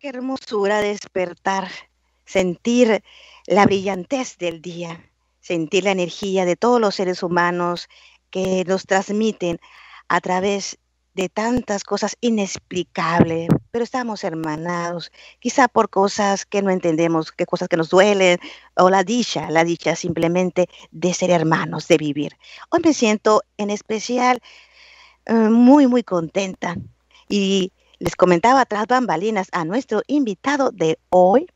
¡Qué hermosura despertar sentir la brillantez del día, sentir la energía de todos los seres humanos que nos transmiten a través de tantas cosas inexplicables, pero estamos hermanados, quizá por cosas que no entendemos, que cosas que nos duelen, o la dicha, la dicha simplemente de ser hermanos, de vivir. Hoy me siento en especial eh, muy, muy contenta y les comentaba tras bambalinas a nuestro invitado de hoy,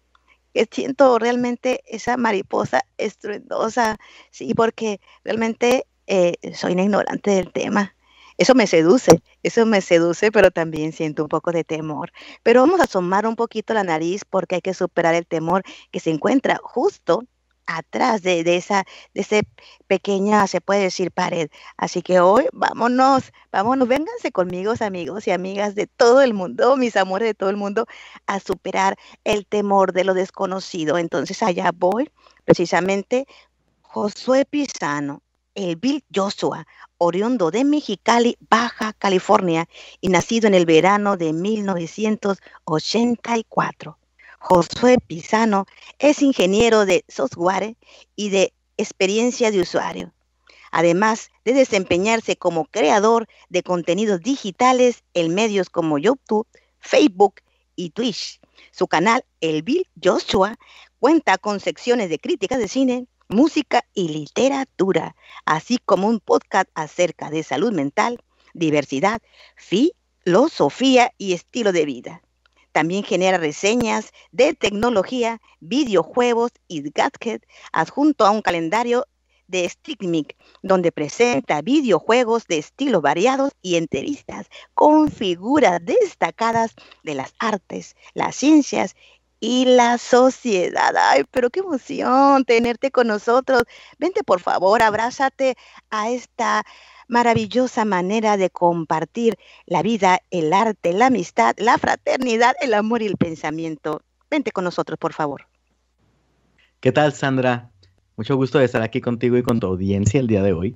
que siento realmente esa mariposa estruendosa, sí, porque realmente eh, soy una ignorante del tema. Eso me seduce, eso me seduce, pero también siento un poco de temor. Pero vamos a asomar un poquito la nariz porque hay que superar el temor que se encuentra justo atrás de, esa de ese pequeña, se puede decir, pared. Así que hoy vámonos, vámonos, vénganse conmigo, amigos y amigas de todo el mundo, mis amores de todo el mundo, a superar el temor de lo desconocido. Entonces allá voy, precisamente, Josué Pisano, el Bill Joshua, oriundo de Mexicali, Baja California, y nacido en el verano de 1984. Josué Pisano es ingeniero de software y de experiencia de usuario, además de desempeñarse como creador de contenidos digitales en medios como YouTube, Facebook y Twitch. Su canal El Bill Joshua cuenta con secciones de críticas de cine, música y literatura, así como un podcast acerca de salud mental, diversidad, filosofía y estilo de vida. También genera reseñas de tecnología, videojuegos y gadgets adjunto a un calendario de Strictmic, donde presenta videojuegos de estilos variados y entrevistas con figuras destacadas de las artes, las ciencias y la sociedad. Ay, pero qué emoción tenerte con nosotros. Vente por favor, abrázate a esta maravillosa manera de compartir la vida, el arte, la amistad, la fraternidad, el amor y el pensamiento. Vente con nosotros, por favor. ¿Qué tal, Sandra? Mucho gusto de estar aquí contigo y con tu audiencia el día de hoy.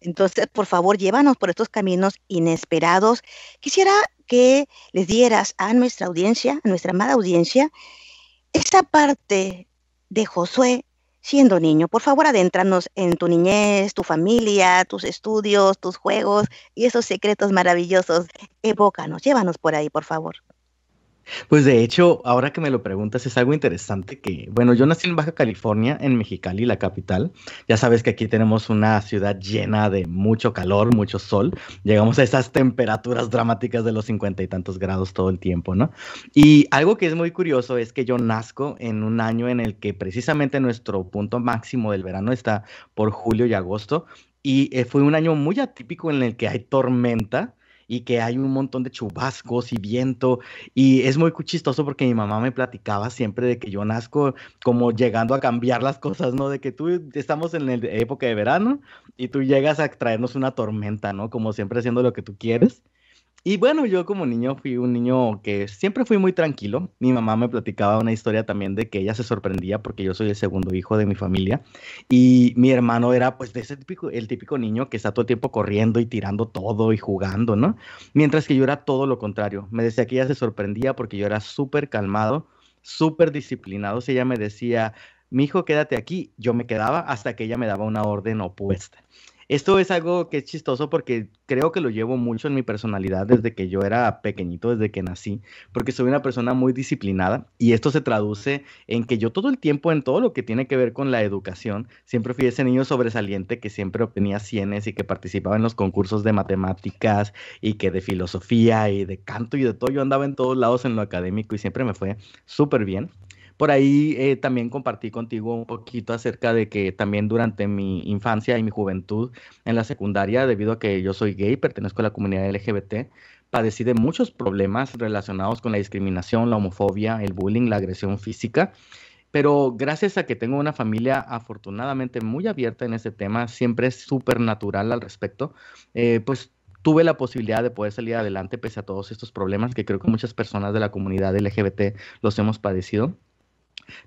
Entonces, por favor, llévanos por estos caminos inesperados. Quisiera que les dieras a nuestra audiencia, a nuestra amada audiencia, esa parte de Josué siendo niño. Por favor, adentrarnos en tu niñez, tu familia, tus estudios, tus juegos y esos secretos maravillosos. Evócanos, llévanos por ahí, por favor. Pues de hecho, ahora que me lo preguntas, es algo interesante que, bueno, yo nací en Baja California, en Mexicali, la capital. Ya sabes que aquí tenemos una ciudad llena de mucho calor, mucho sol. Llegamos a esas temperaturas dramáticas de los cincuenta y tantos grados todo el tiempo, ¿no? Y algo que es muy curioso es que yo nazco en un año en el que precisamente nuestro punto máximo del verano está por julio y agosto. Y eh, fue un año muy atípico en el que hay tormenta y que hay un montón de chubascos y viento. Y es muy chistoso porque mi mamá me platicaba siempre de que yo nazco como llegando a cambiar las cosas, ¿no? De que tú estamos en la época de verano y tú llegas a traernos una tormenta, ¿no? Como siempre haciendo lo que tú quieres. Y bueno, yo como niño fui un niño que siempre fui muy tranquilo. Mi mamá me platicaba una historia también de que ella se sorprendía porque yo soy el segundo hijo de mi familia y mi hermano era pues de ese típico, el típico niño que está todo el tiempo corriendo y tirando todo y jugando, ¿no? Mientras que yo era todo lo contrario. Me decía que ella se sorprendía porque yo era súper calmado, súper disciplinado. Si ella me decía, mi hijo, quédate aquí. Yo me quedaba hasta que ella me daba una orden opuesta. Esto es algo que es chistoso porque creo que lo llevo mucho en mi personalidad desde que yo era pequeñito, desde que nací, porque soy una persona muy disciplinada y esto se traduce en que yo todo el tiempo en todo lo que tiene que ver con la educación, siempre fui ese niño sobresaliente que siempre obtenía cienes y que participaba en los concursos de matemáticas y que de filosofía y de canto y de todo, yo andaba en todos lados en lo académico y siempre me fue súper bien. Por ahí eh, también compartí contigo un poquito acerca de que también durante mi infancia y mi juventud en la secundaria, debido a que yo soy gay, pertenezco a la comunidad LGBT, padecí de muchos problemas relacionados con la discriminación, la homofobia, el bullying, la agresión física. Pero gracias a que tengo una familia afortunadamente muy abierta en ese tema, siempre es súper natural al respecto, eh, pues tuve la posibilidad de poder salir adelante pese a todos estos problemas que creo que muchas personas de la comunidad LGBT los hemos padecido.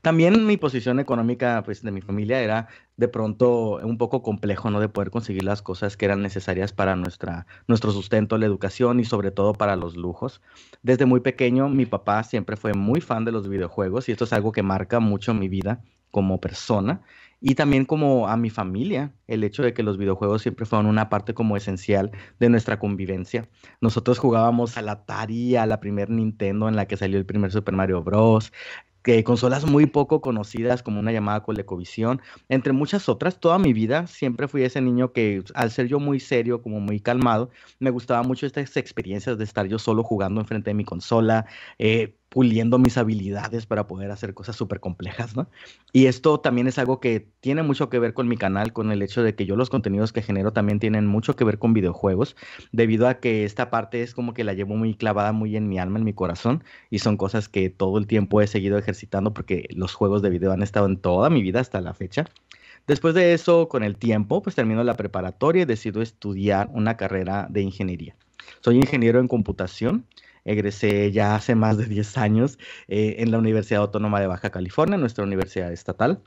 También mi posición económica, pues, de mi familia era de pronto un poco complejo, ¿no? De poder conseguir las cosas que eran necesarias para nuestra, nuestro sustento, la educación y sobre todo para los lujos. Desde muy pequeño, mi papá siempre fue muy fan de los videojuegos y esto es algo que marca mucho mi vida como persona y también como a mi familia, el hecho de que los videojuegos siempre fueron una parte como esencial de nuestra convivencia. Nosotros jugábamos a la Atari, a la primer Nintendo en la que salió el primer Super Mario Bros que consolas muy poco conocidas como una llamada Colecovisión, entre muchas otras. Toda mi vida siempre fui ese niño que pues, al ser yo muy serio, como muy calmado, me gustaba mucho estas experiencias de estar yo solo jugando enfrente de mi consola. Eh, puliendo mis habilidades para poder hacer cosas súper complejas, ¿no? Y esto también es algo que tiene mucho que ver con mi canal, con el hecho de que yo los contenidos que genero también tienen mucho que ver con videojuegos, debido a que esta parte es como que la llevo muy clavada, muy en mi alma, en mi corazón, y son cosas que todo el tiempo he seguido ejercitando porque los juegos de video han estado en toda mi vida hasta la fecha. Después de eso, con el tiempo, pues termino la preparatoria y decido estudiar una carrera de ingeniería. Soy ingeniero en computación Egresé ya hace más de 10 años eh, en la Universidad Autónoma de Baja California, nuestra universidad estatal.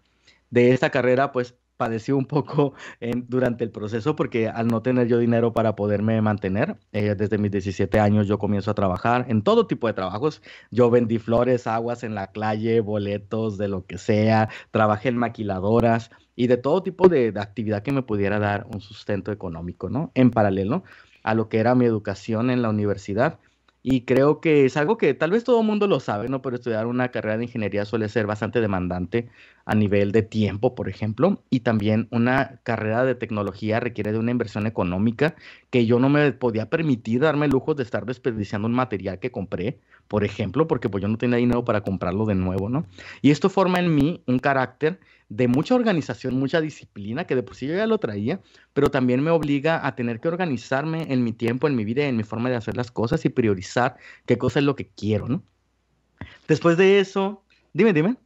De esta carrera, pues padecí un poco durante el proceso porque al no tener yo dinero para poderme mantener, eh, desde mis 17 años yo comienzo a trabajar en todo tipo de trabajos. Yo vendí flores, aguas en la calle, boletos de lo que sea, trabajé en maquiladoras y de todo tipo de, de actividad que me pudiera dar un sustento económico, ¿no? En paralelo a lo que era mi educación en la universidad. Y creo que es algo que tal vez todo el mundo lo sabe, ¿no? Pero estudiar una carrera de ingeniería suele ser bastante demandante a nivel de tiempo, por ejemplo. Y también una carrera de tecnología requiere de una inversión económica que yo no me podía permitir darme lujos de estar desperdiciando un material que compré, por ejemplo, porque pues yo no tenía dinero para comprarlo de nuevo, ¿no? Y esto forma en mí un carácter de mucha organización, mucha disciplina, que de por sí ya lo traía, pero también me obliga a tener que organizarme en mi tiempo, en mi vida, en mi forma de hacer las cosas y priorizar qué cosa es lo que quiero, ¿no? Después de eso, dime, dime.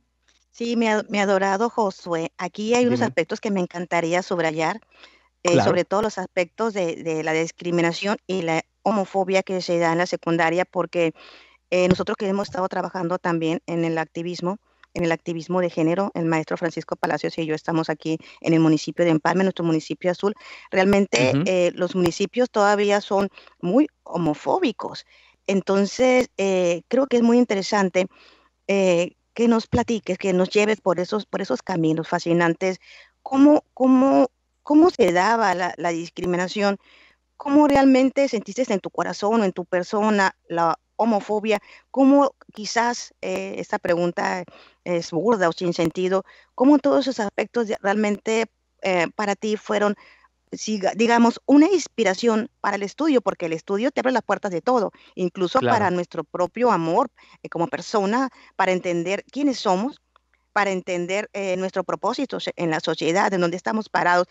Sí, mi, mi adorado Josué, aquí hay unos aspectos que me encantaría subrayar, eh, sobre todo los aspectos de, la discriminación y la homofobia que se da en la secundaria, porque eh, nosotros que hemos estado trabajando también en el activismo, en el activismo de género. El maestro Francisco Palacios y yo estamos aquí en el municipio de Empalme, nuestro municipio azul. Realmente eh, los municipios todavía son muy homofóbicos. Entonces, eh, creo que es muy interesante eh, que nos platiques, que nos lleves por esos, por esos caminos fascinantes, cómo, cómo, cómo se daba la, la discriminación, cómo realmente sentiste en tu corazón o en tu persona la homofobia, cómo quizás eh, esta pregunta es burda o sin sentido, cómo todos esos aspectos realmente eh, para ti fueron, digamos, una inspiración para el estudio, porque el estudio te abre las puertas de todo, incluso para nuestro propio amor eh, como persona, para entender quiénes somos, para entender nuestros nuestro propósito en la sociedad, en donde estamos parados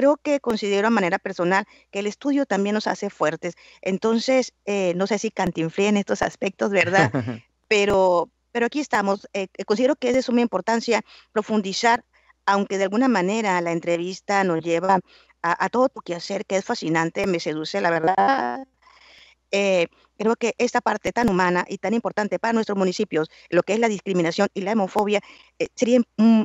creo que considero a manera personal que el estudio también nos hace fuertes. Entonces, eh, no sé si cantinflé en estos aspectos, ¿verdad? Pero, pero aquí estamos. Eh, eh, considero que es de suma importancia profundizar, aunque de alguna manera la entrevista nos lleva a, todo tu quehacer, que es fascinante, me seduce, la verdad. creo que esta parte tan humana y tan importante para nuestros municipios, lo que es la discriminación y la homofobia, sería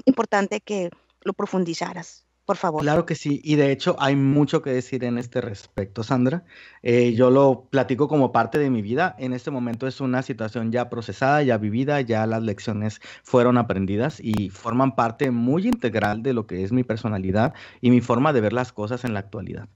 importante que lo profundizaras por favor. Claro que sí, y de hecho hay mucho que decir en este respecto, Sandra. Eh, yo lo platico como parte de mi vida. En este momento es una situación ya procesada, ya vivida, ya las lecciones fueron aprendidas y forman parte muy integral de lo que es mi personalidad y mi forma de ver las cosas en la actualidad.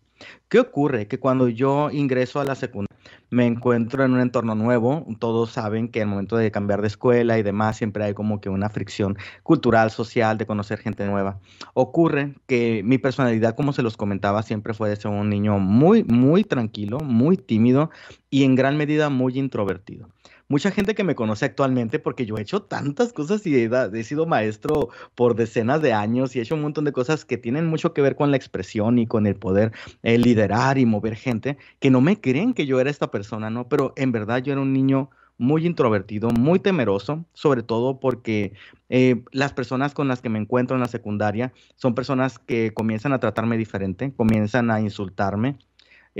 ¿Qué ocurre? Que cuando yo ingreso a la secundaria, me encuentro en un entorno nuevo. Todos saben que en el momento de cambiar de escuela y demás, siempre hay como que una fricción cultural, social, de conocer gente nueva. Ocurre que mi personalidad, como se los comentaba, siempre fue de ser un niño muy, muy tranquilo, muy tímido y en gran medida muy introvertido mucha gente que me conoce actualmente, porque yo he hecho tantas cosas y he, sido maestro por decenas de años y he hecho un montón de cosas que tienen mucho que ver con la expresión y con el poder liderar y mover gente, que no me creen que yo era esta persona, ¿no? Pero en verdad yo era un niño muy introvertido, muy temeroso, sobre todo porque eh, las personas con las que me encuentro en la secundaria son personas que comienzan a tratarme diferente, comienzan a insultarme,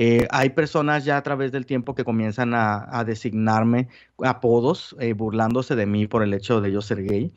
eh, hay personas ya a través del tiempo que comienzan a, designarme apodos, eh, burlándose de mí por el hecho de yo ser gay.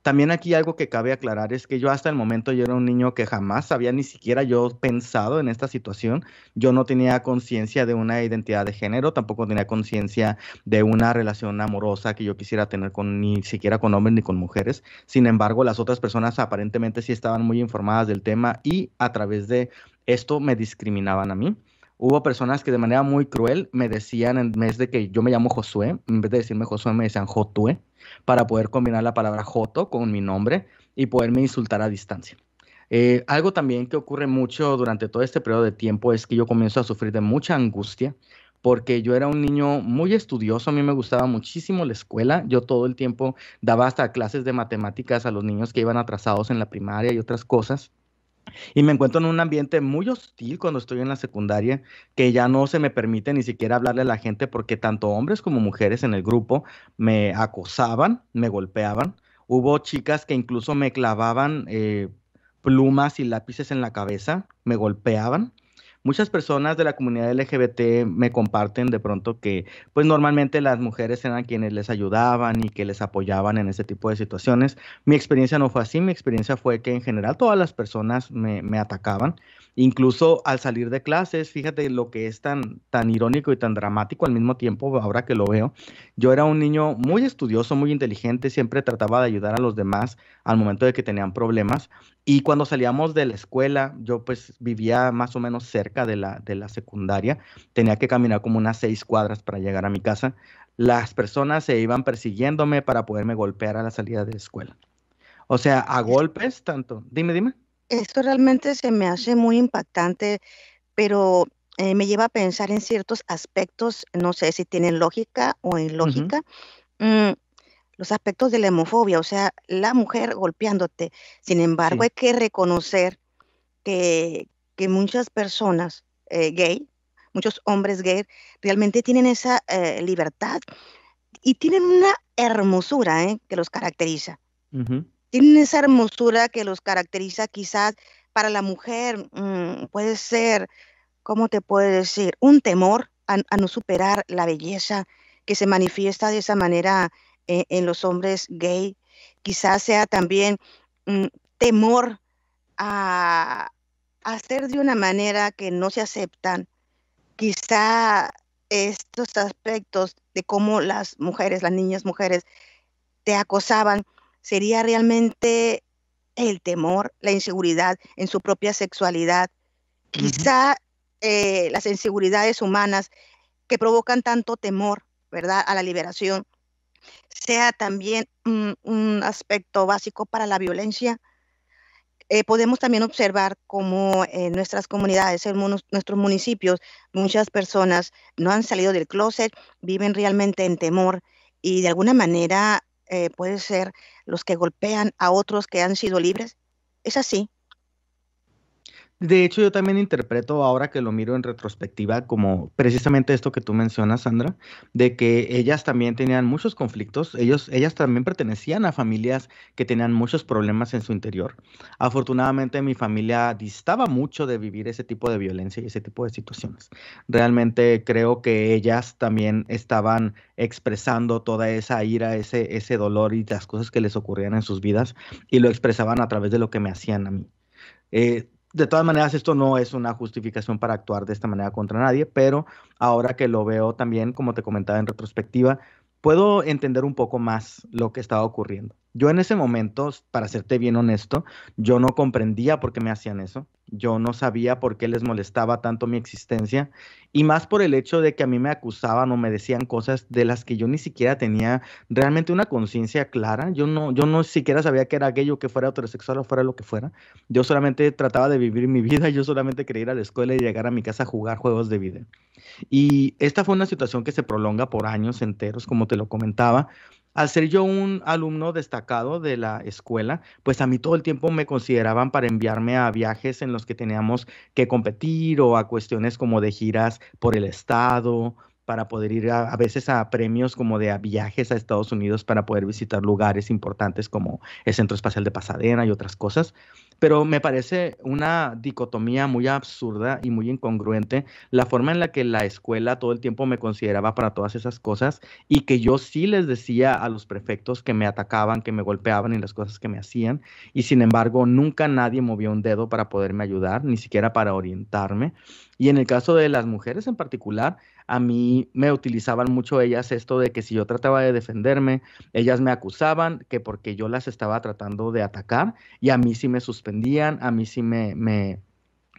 También aquí algo que cabe aclarar es que yo hasta el momento yo era un niño que jamás había ni siquiera yo pensado en esta situación. Yo no tenía conciencia de una identidad de género, tampoco tenía conciencia de una relación amorosa que yo quisiera tener con ni siquiera con hombres ni con mujeres. Sin embargo, las otras personas aparentemente sí estaban muy informadas del tema y a través de esto me discriminaban a mí hubo personas que de manera muy cruel me decían, en vez de que yo me llamo Josué, en vez de decirme Josué, me decían Jotue, para poder combinar la palabra Joto con mi nombre y poderme insultar a distancia. Eh, algo también que ocurre mucho durante todo este periodo de tiempo es que yo comienzo a sufrir de mucha angustia porque yo era un niño muy estudioso, a mí me gustaba muchísimo la escuela, yo todo el tiempo daba hasta clases de matemáticas a los niños que iban atrasados en la primaria y otras cosas. Y me encuentro en un ambiente muy hostil cuando estoy en la secundaria, que ya no se me permite ni siquiera hablarle a la gente porque tanto hombres como mujeres en el grupo me acosaban, me golpeaban. Hubo chicas que incluso me clavaban eh, plumas y lápices en la cabeza, me golpeaban muchas personas de la comunidad LGBT me comparten de pronto que pues normalmente las mujeres eran quienes les ayudaban y que les apoyaban en este tipo de situaciones. Mi experiencia no fue así, mi experiencia fue que en general todas las personas me atacaban. Incluso al salir de clases, fíjate lo que es tan, irónico y tan dramático al mismo tiempo, ahora que lo veo. Yo era un niño muy estudioso, muy inteligente, siempre trataba de ayudar a los demás al momento de que tenían problemas. Y cuando salíamos de la escuela, yo pues vivía más o menos cerca de la, de la secundaria, tenía que caminar como unas seis cuadras para llegar a mi casa. Las personas se iban persiguiéndome para poderme golpear a la salida de la escuela. O sea, a golpes tanto. Dime, dime. Esto realmente se me hace muy impactante, pero eh, me lleva a pensar en ciertos aspectos, no sé si tienen lógica o ilógica, lógica mm, los aspectos de la homofobia, o sea, la mujer golpeándote. Sin embargo, hay que reconocer que, muchas personas eh, gay, muchos hombres gay, realmente tienen esa eh, libertad y tienen una hermosura que los caracteriza tienen esa hermosura que los caracteriza quizás para la mujer, mm, puede ser, ¿cómo te puedo decir? Un temor a, no superar la belleza que se manifiesta de esa manera eh, en los hombres gay. Quizás sea también un mm, temor a, hacer de una manera que no se aceptan. Quizá estos aspectos de cómo las mujeres, las niñas mujeres, te acosaban, sería realmente el temor, la inseguridad en su propia sexualidad, quizá eh, las inseguridades humanas que provocan tanto temor, ¿verdad?, a la liberación, sea también mm, un aspecto básico para la violencia. Eh, podemos también observar cómo en nuestras comunidades, en nuestros municipios, muchas personas no han salido del closet, viven realmente en temor y de alguna manera eh, puede ser los que golpean a otros que han sido libres. Es así, de hecho, yo también interpreto ahora que lo miro en retrospectiva como precisamente esto que tú mencionas, Sandra, de que ellas también tenían muchos conflictos, ellas también pertenecían a familias que tenían muchos problemas en su interior. Afortunadamente mi familia distaba mucho de vivir ese tipo de violencia y ese tipo de situaciones. Realmente creo que ellas también estaban expresando toda esa ira, ese, dolor y las cosas que les ocurrían en sus vidas y lo expresaban a través de lo que me hacían a mí. Eh, de todas maneras, esto no es una justificación para actuar de esta manera contra nadie, pero ahora que lo veo también, como te comentaba en retrospectiva, puedo entender un poco más lo que estaba ocurriendo. Yo en ese momento, para serte bien honesto, yo no comprendía por qué me hacían eso. Yo no sabía por qué les molestaba tanto mi existencia y más por el hecho de que a mí me acusaban o me decían cosas de las que yo ni siquiera tenía realmente una conciencia clara. Yo no, yo no siquiera sabía que era aquello, que fuera heterosexual o fuera lo que fuera. Yo solamente trataba de vivir mi vida, yo solamente quería ir a la escuela y llegar a mi casa a jugar juegos de video. Y esta fue una situación que se prolonga por años enteros, como te lo comentaba al ser yo un alumno destacado de la escuela, pues a mí todo el tiempo me consideraban para enviarme a viajes en los que teníamos que competir o a cuestiones como de giras por el estado para poder ir a, veces a premios como de viajes a Estados Unidos para poder visitar lugares importantes como el Centro Espacial de Pasadena y otras cosas. Pero me parece una dicotomía muy absurda y muy incongruente la forma en la que la escuela todo el tiempo me consideraba para todas esas cosas y que yo sí les decía a los prefectos que me atacaban, que me golpeaban y las cosas que me hacían. Y sin embargo, nunca nadie movió un dedo para poderme ayudar, ni siquiera para orientarme. Y en el caso de las mujeres en particular, a mí me utilizaban mucho ellas esto de que si yo trataba de defenderme, ellas me acusaban que porque yo las estaba tratando de atacar y a mí sí me suspendían, a mí sí me, me,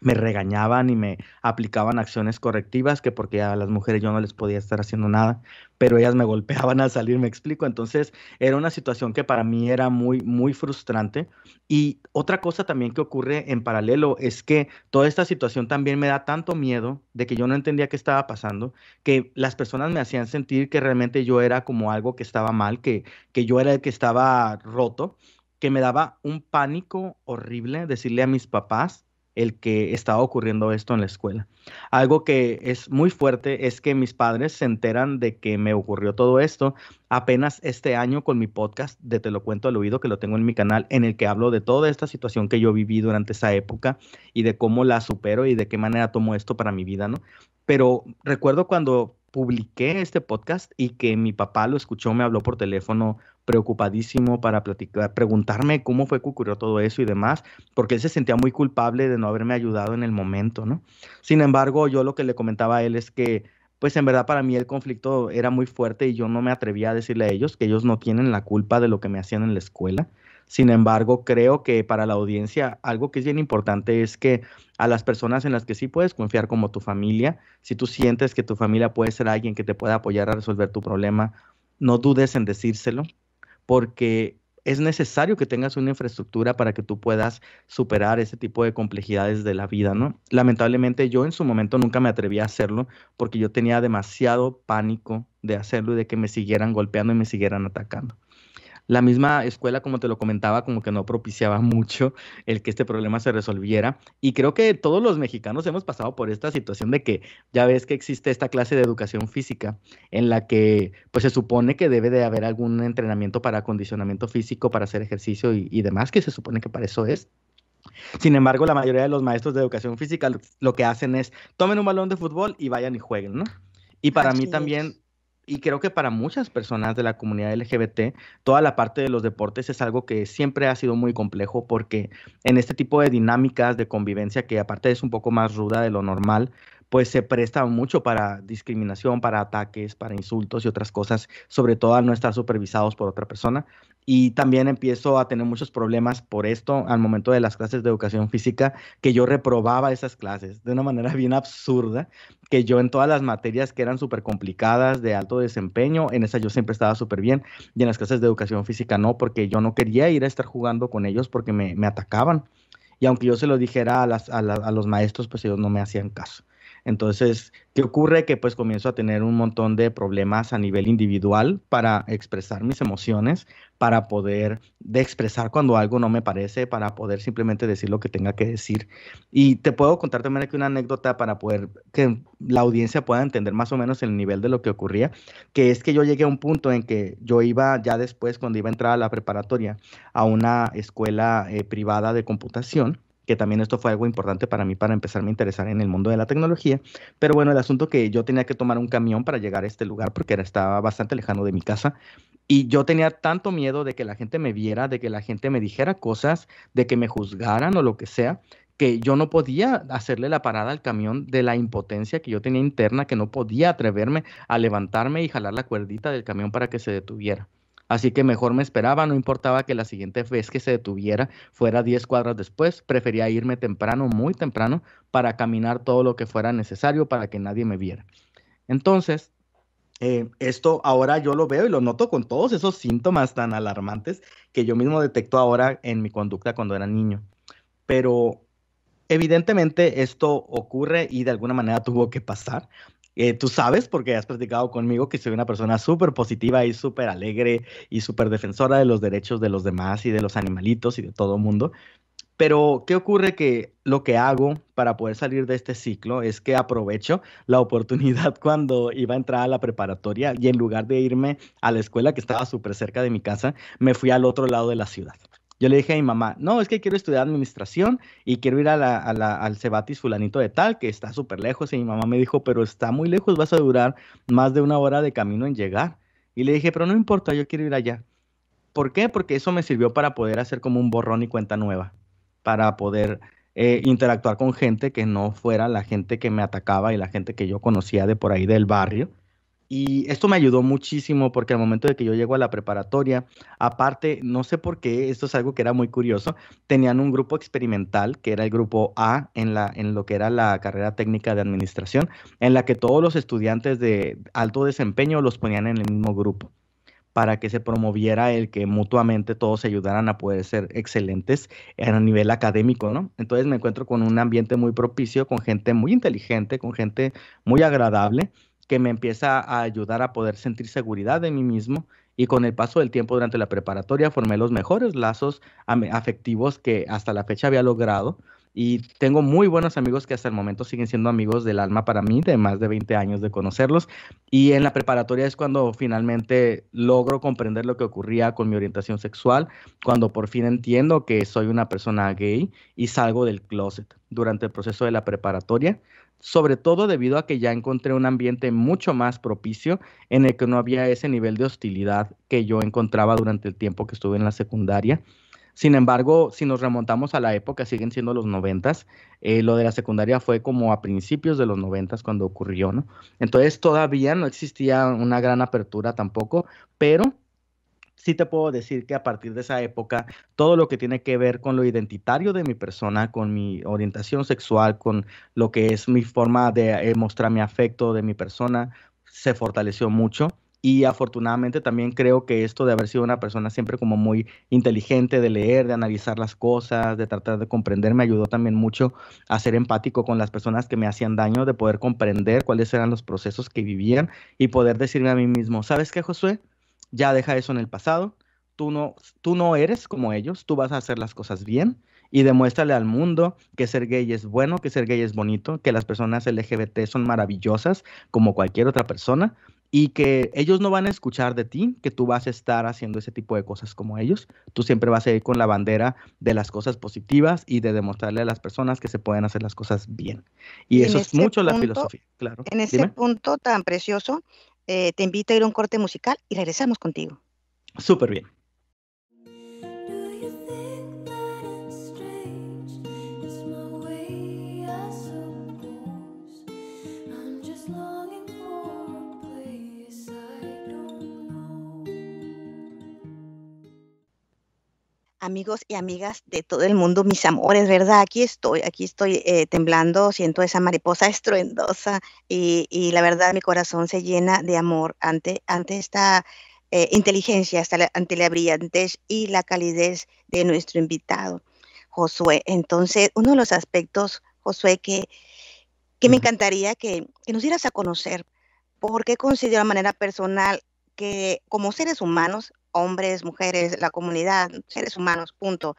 me regañaban y me aplicaban acciones correctivas, que porque a las mujeres yo no les podía estar haciendo nada, pero ellas me golpeaban al salir, me explico. Entonces era una situación que para mí era muy, muy frustrante. Y otra cosa también que ocurre en paralelo es que toda esta situación también me da tanto miedo de que yo no entendía qué estaba pasando, que las personas me hacían sentir que realmente yo era como algo que estaba mal, que, que yo era el que estaba roto que me daba un pánico horrible decirle a mis papás el que estaba ocurriendo esto en la escuela. Algo que es muy fuerte es que mis padres se enteran de que me ocurrió todo esto apenas este año con mi podcast de Te lo cuento al oído que lo tengo en mi canal en el que hablo de toda esta situación que yo viví durante esa época y de cómo la supero y de qué manera tomo esto para mi vida, ¿no? Pero recuerdo cuando publiqué este podcast y que mi papá lo escuchó, me habló por teléfono preocupadísimo para platicar, preguntarme cómo fue que ocurrió todo eso y demás, porque él se sentía muy culpable de no haberme ayudado en el momento, ¿no? Sin embargo, yo lo que le comentaba a él es que, pues en verdad para mí el conflicto era muy fuerte y yo no me atrevía a decirle a ellos que ellos no tienen la culpa de lo que me hacían en la escuela, sin embargo, creo que para la audiencia algo que es bien importante es que a las personas en las que sí puedes confiar como tu familia, si tú sientes que tu familia puede ser alguien que te pueda apoyar a resolver tu problema, no dudes en decírselo, porque es necesario que tengas una infraestructura para que tú puedas superar ese tipo de complejidades de la vida, ¿no? Lamentablemente yo en su momento nunca me atreví a hacerlo porque yo tenía demasiado pánico de hacerlo y de que me siguieran golpeando y me siguieran atacando. La misma escuela, como te lo comentaba, como que no propiciaba mucho el que este problema se resolviera. Y creo que todos los mexicanos hemos pasado por esta situación de que ya ves que existe esta clase de educación física en la que pues se supone que debe de haber algún entrenamiento para acondicionamiento físico, para hacer ejercicio y, demás, que se supone que para eso es. Sin embargo, la mayoría de los maestros de educación física lo, que hacen es tomen un balón de fútbol y vayan y jueguen, ¿no? Y para mí también y creo que para muchas personas de la comunidad LGBT, toda la parte de los deportes es algo que siempre ha sido muy complejo porque en este tipo de dinámicas de convivencia, que aparte es un poco más ruda de lo normal, pues se presta mucho para discriminación, para ataques, para insultos y otras cosas, sobre todo al no estar supervisados por otra persona. Y también empiezo a tener muchos problemas por esto al momento de las clases de educación física, que yo reprobaba esas clases de una manera bien absurda, que yo en todas las materias que eran súper complicadas, de alto desempeño, en esas yo siempre estaba súper bien y en las clases de educación física no, porque yo no quería ir a estar jugando con ellos porque me, atacaban. Y aunque yo se lo dijera a los maestros, pues ellos no me hacían caso. Entonces, ¿qué ocurre? Que pues comienzo a tener un montón de problemas a nivel individual para expresar mis emociones, para poder de expresar cuando algo no me parece, para poder simplemente decir lo que tenga que decir. Y te puedo contar también aquí una anécdota para poder que la audiencia pueda entender más o menos el nivel de lo que ocurría, que es que yo llegué a un punto en que yo iba ya después, cuando iba a entrar a la preparatoria, a una escuela eh, privada de computación que también esto fue algo importante para mí para empezarme a interesar en el mundo de la tecnología. Pero bueno, el asunto que yo tenía que tomar un camión para llegar a este lugar porque era, estaba bastante lejano de mi casa y yo tenía tanto miedo de que la gente me viera, de que la gente me dijera cosas, de que me juzgaran o lo que sea, que yo no podía hacerle la parada al camión de la impotencia que yo tenía interna, que no podía atreverme a levantarme y jalar la cuerdita del camión para que se detuviera. Así que mejor me esperaba, no importaba que la siguiente vez que se detuviera fuera 10 cuadras después, prefería irme temprano, muy temprano, para caminar todo lo que fuera necesario para que nadie me viera. Entonces, eh, esto ahora yo lo veo y lo noto con todos esos síntomas tan alarmantes que yo mismo detecto ahora en mi conducta cuando era niño. Pero evidentemente esto ocurre y de alguna manera tuvo que pasar. Eh, tú sabes, porque has platicado conmigo, que soy una persona súper positiva y súper alegre y súper defensora de los derechos de los demás y de los animalitos y de todo el mundo. Pero, ¿qué ocurre? Que lo que hago para poder salir de este ciclo es que aprovecho la oportunidad cuando iba a entrar a la preparatoria y en lugar de irme a la escuela que estaba súper cerca de mi casa, me fui al otro lado de la ciudad. Yo le dije a mi mamá, no, es que quiero estudiar administración y quiero ir a al Cebatis fulanito de tal, que está súper lejos. Y mi mamá me dijo, pero está muy lejos, vas a durar más de una hora de camino en llegar. Y le dije, pero no importa, yo quiero ir allá. ¿Por qué? Porque eso me sirvió para poder hacer como un borrón y cuenta nueva, para poder eh, interactuar con gente que no fuera la gente que me atacaba y la gente que yo conocía de por ahí del barrio y esto me ayudó muchísimo porque al momento de que yo llego a la preparatoria, aparte, no sé por qué, esto es algo que era muy curioso, tenían un grupo experimental, que era el grupo A en, la, en lo que era la carrera técnica de administración, en la que todos los estudiantes de alto desempeño los ponían en el mismo grupo para que se promoviera el que mutuamente todos se ayudaran a poder ser excelentes a nivel académico, ¿no? Entonces me encuentro con un ambiente muy propicio, con gente muy inteligente, con gente muy agradable que me empieza a ayudar a poder sentir seguridad de mí mismo y con el paso del tiempo durante la preparatoria formé los mejores lazos afectivos que hasta la fecha había logrado y tengo muy buenos amigos que hasta el momento siguen siendo amigos del alma para mí, de más de 20 años de conocerlos. Y en la preparatoria es cuando finalmente logro comprender lo que ocurría con mi orientación sexual, cuando por fin entiendo que soy una persona gay y salgo del closet durante el proceso de la preparatoria, sobre todo debido a que ya encontré un ambiente mucho más propicio en el que no había ese nivel de hostilidad que yo encontraba durante el tiempo que estuve en la secundaria sin embargo, si nos remontamos a la época, siguen siendo los noventas. Eh, lo de la secundaria fue como a principios de los noventas cuando ocurrió, ¿no? Entonces todavía no existía una gran apertura tampoco, pero sí te puedo decir que a partir de esa época, todo lo que tiene que ver con lo identitario de mi persona, con mi orientación sexual, con lo que es mi forma de eh, mostrar mi afecto de mi persona, se fortaleció mucho y afortunadamente también creo que esto de haber sido una persona siempre como muy inteligente, de leer, de analizar las cosas, de tratar de comprender, me ayudó también mucho a ser empático con las personas que me hacían daño, de poder comprender cuáles eran los procesos que vivían y poder decirme a mí mismo, ¿sabes qué, Josué? Ya deja eso en el pasado, tú no, tú no eres como ellos, tú vas a hacer las cosas bien y demuéstrale al mundo que ser gay es bueno, que ser gay es bonito, que las personas LGBT son maravillosas como cualquier otra persona y que ellos no van a escuchar de ti, que tú vas a estar haciendo ese tipo de cosas como ellos. Tú siempre vas a ir con la bandera de las cosas positivas y de demostrarle a las personas que se pueden hacer las cosas bien. Y, eso es mucho la filosofía, claro. En ese punto tan precioso, eh, te invito a ir a un corte musical y regresamos contigo. Súper bien. amigos y amigas de todo el mundo, mis amores, ¿verdad? Aquí estoy, aquí estoy eh, temblando, siento esa mariposa estruendosa y, la verdad mi corazón se llena de amor ante, ante esta eh, inteligencia, ante la brillantez y la calidez de nuestro invitado, Josué. Entonces, uno de los aspectos, Josué, que, que me encantaría que, que nos dieras a conocer, porque considero de manera personal que como seres humanos hombres, mujeres, la comunidad, seres humanos, punto,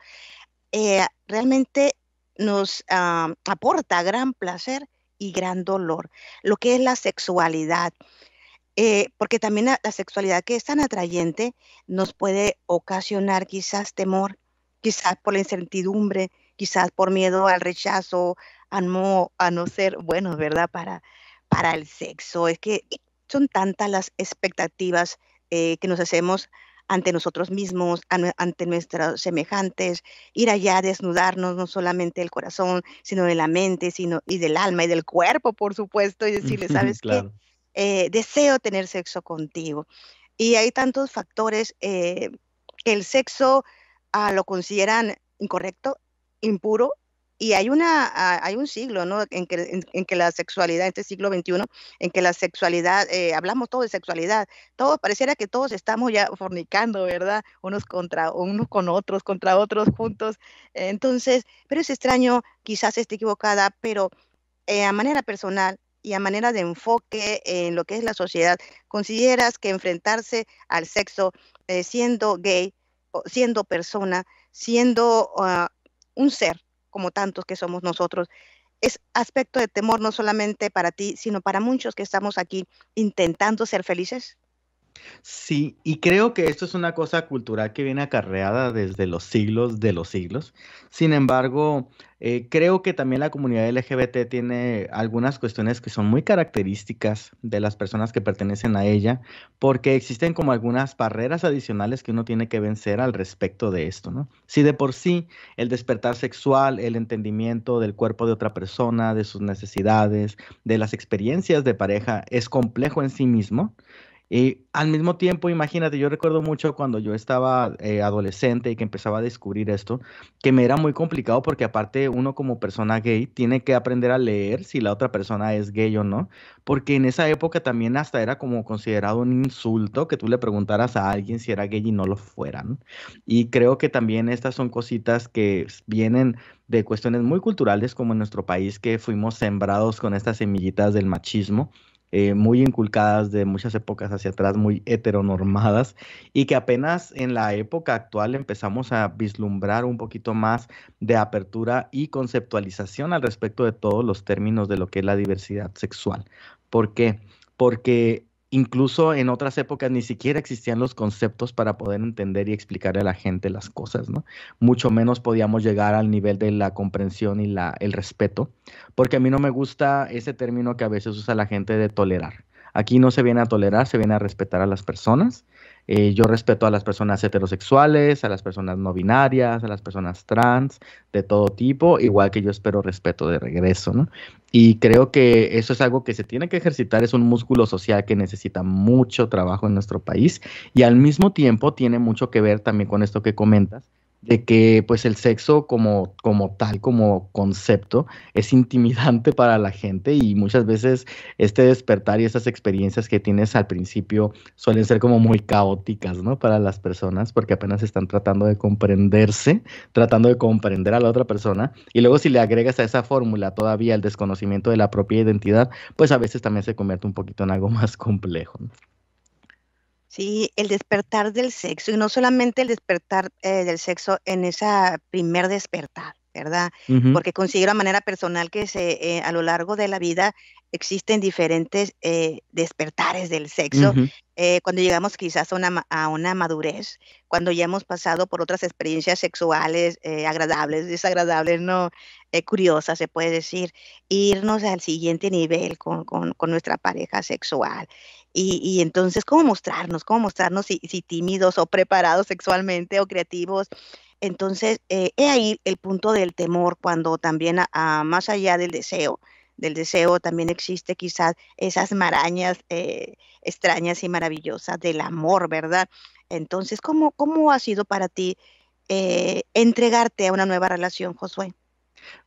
eh, realmente nos aporta gran placer y gran dolor, lo que es la sexualidad. Eh, porque también la, sexualidad que es tan atrayente nos puede ocasionar quizás temor, quizás por la incertidumbre, quizás por miedo al rechazo, a no, a no ser buenos, ¿verdad? Para, para el sexo. Es que son tantas las expectativas eh, que nos hacemos ante nosotros mismos, ante nuestros semejantes, ir allá a desnudarnos no solamente del corazón, sino de la mente, sino y del alma y del cuerpo, por supuesto, y decirle, ¿sabes que qué? Eh, deseo tener sexo contigo. Y hay tantos factores que eh, el sexo ah, lo consideran incorrecto, impuro, y hay, una, ah, hay un siglo ¿no? en, que, la sexualidad, este siglo XXI, en que la sexualidad, eh, hablamos todo de sexualidad, todo pareciera que todos estamos ya fornicando, ¿verdad? Unos, contra, unos con otros, contra otros juntos. Entonces, pero es extraño, quizás esté equivocada, pero eh, a manera personal, y a manera de enfoque en lo que es la sociedad, ¿consideras que enfrentarse al sexo eh, siendo gay, siendo persona, siendo ah, un ser, como tantos que somos nosotros, es aspecto de temor no solamente para ti, sino para muchos que estamos aquí intentando ser felices? Sí, y creo que esto es una cosa cultural que viene acarreada desde los siglos de los siglos. Sin embargo, eh, creo que también la comunidad LGBT tiene algunas cuestiones que son muy características de las personas que pertenecen a ella, porque existen como algunas barreras adicionales que uno tiene que vencer al respecto de esto, ¿no? Si de por sí el despertar sexual, el entendimiento del cuerpo de otra persona, de sus necesidades, de las experiencias de pareja es complejo en sí mismo, y al mismo tiempo, imagínate, yo recuerdo mucho cuando yo estaba eh, adolescente y que empezaba a descubrir esto, que me era muy complicado porque aparte uno como persona gay tiene que aprender a leer si la otra persona es gay o no, porque en esa época también hasta era como considerado un insulto que tú le preguntaras a alguien si era gay y no lo fueran. Y creo que también estas son cositas que vienen de cuestiones muy culturales como en nuestro país que fuimos sembrados con estas semillitas del machismo eh, muy inculcadas de muchas épocas hacia atrás, muy heteronormadas, y que apenas en la época actual empezamos a vislumbrar un poquito más de apertura y conceptualización al respecto de todos los términos de lo que es la diversidad sexual. ¿Por qué? Porque incluso en otras épocas ni siquiera existían los conceptos para poder entender y explicarle a la gente las cosas, ¿no? Mucho menos podíamos llegar al nivel de la comprensión y la, el respeto, porque a mí no me gusta ese término que a veces usa la gente de tolerar. Aquí no se viene a tolerar, se viene a respetar a las personas eh, yo respeto a las personas heterosexuales, a las personas no binarias, a las personas trans, de todo tipo, igual que yo espero respeto de regreso, ¿no? Y creo que eso es algo que se tiene que ejercitar, es un músculo social que necesita mucho trabajo en nuestro país y al mismo tiempo tiene mucho que ver también con esto que comentas, de que pues el sexo como, como tal, como concepto, es intimidante para la gente y muchas veces este despertar y esas experiencias que tienes al principio suelen ser como muy caóticas, ¿no? Para las personas porque apenas están tratando de comprenderse, tratando de comprender a la otra persona y luego si le agregas a esa fórmula todavía el desconocimiento de la propia identidad, pues a veces también se convierte un poquito en algo más complejo. ¿no? Sí, el despertar del sexo, y no solamente el despertar eh, del sexo en esa primer despertar, ¿verdad? Porque considero a manera personal que se, eh, a lo largo de la vida existen diferentes eh, despertares del sexo. cuando llegamos quizás a una, a una, madurez, cuando ya hemos pasado por otras experiencias sexuales agradables, desagradables, no curiosas, se puede decir, irnos al siguiente nivel con nuestra pareja sexual. Y, entonces, ¿cómo mostrarnos? ¿Cómo mostrarnos si, tímidos o preparados sexualmente o creativos? Entonces, eh, he ahí el punto del temor cuando también, más allá del deseo, del deseo también existe quizás esas marañas eh, extrañas y maravillosas del amor, ¿verdad? Entonces, ¿cómo, cómo ha sido para ti eh, entregarte a una nueva relación, Josué?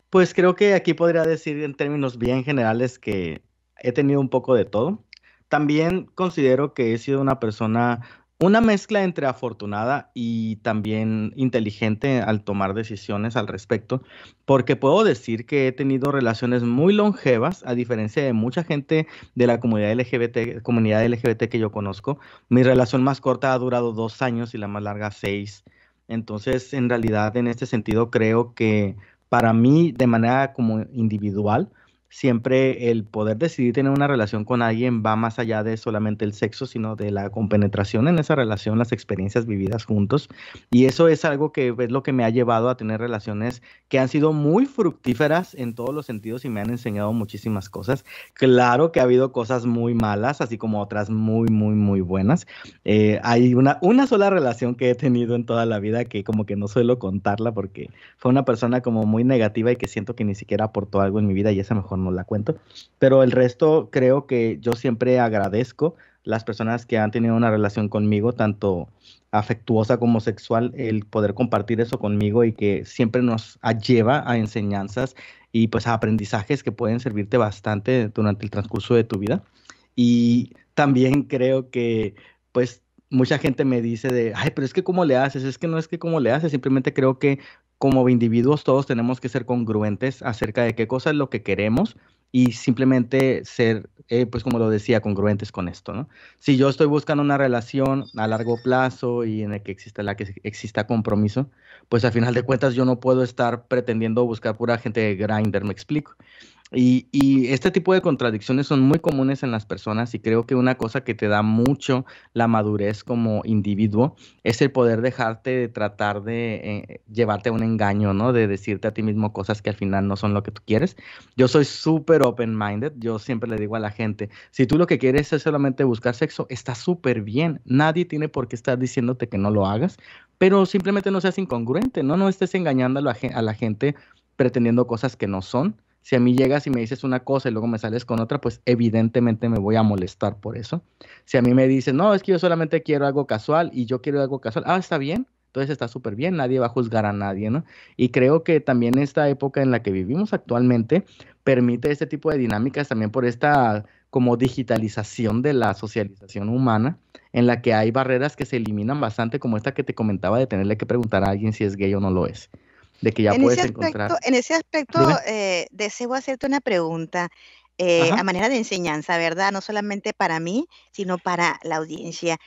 Pues creo que aquí podría decir en términos bien generales que he tenido un poco de todo también considero que he sido una persona, una mezcla entre afortunada y también inteligente al tomar decisiones al respecto, porque puedo decir que he tenido relaciones muy longevas, a diferencia de mucha gente de la comunidad LGBT, comunidad LGBT que yo conozco. Mi relación más corta ha durado dos años y la más larga seis. Entonces, en realidad, en este sentido, creo que para mí, de manera como individual, siempre el poder decidir tener una relación con alguien va más allá de solamente el sexo, sino de la compenetración en esa relación, las experiencias vividas juntos. Y eso es algo que es lo que me ha llevado a tener relaciones que han sido muy fructíferas en todos los sentidos y me han enseñado muchísimas cosas. Claro que ha habido cosas muy malas, así como otras muy, muy, muy buenas. Eh, hay una, una sola relación que he tenido en toda la vida que como que no suelo contarla porque fue una persona como muy negativa y que siento que ni siquiera aportó algo en mi vida y esa mejor no la cuento, pero el resto creo que yo siempre agradezco las personas que han tenido una relación conmigo, tanto afectuosa como sexual, el poder compartir eso conmigo y que siempre nos lleva a enseñanzas y pues a aprendizajes que pueden servirte bastante durante el transcurso de tu vida. Y también creo que pues mucha gente me dice de, ay, pero es que cómo le haces, es que no es que cómo le haces, simplemente creo que como individuos todos tenemos que ser congruentes acerca de qué cosa es lo que queremos y simplemente ser, eh, pues como lo decía, congruentes con esto, ¿no? Si yo estoy buscando una relación a largo plazo y en el que exista, la que exista compromiso, pues al final de cuentas yo no puedo estar pretendiendo buscar pura gente de grinder, me explico. Y, este tipo de contradicciones son muy comunes en las personas y creo que una cosa que te da mucho la madurez como individuo es el poder dejarte de tratar de eh, llevarte a un engaño, ¿no? De decirte a ti mismo cosas que al final no son lo que tú quieres. Yo soy súper open-minded, yo siempre le digo a la gente, si tú lo que quieres es solamente buscar sexo, está súper bien, nadie tiene por qué estar diciéndote que no lo hagas, pero simplemente no seas incongruente, ¿no? No estés engañando a la gente pretendiendo cosas que no son si a mí llegas y me dices una cosa y luego me sales con otra, pues evidentemente me voy a molestar por eso. Si a mí me dices, no, es que yo solamente quiero algo casual y yo quiero algo casual, ah, está bien, entonces está súper bien, nadie va a juzgar a nadie, ¿no? Y creo que también esta época en la que vivimos actualmente permite este tipo de dinámicas también por esta como digitalización de la socialización humana, en la que hay barreras que se eliminan bastante, como esta que te comentaba de tenerle que preguntar a alguien si es gay o no lo es que ya en puedes En ese aspecto, eh, deseo hacerte una pregunta. Eh, a manera de enseñanza, ¿verdad? No solamente para mí, sino para la audiencia.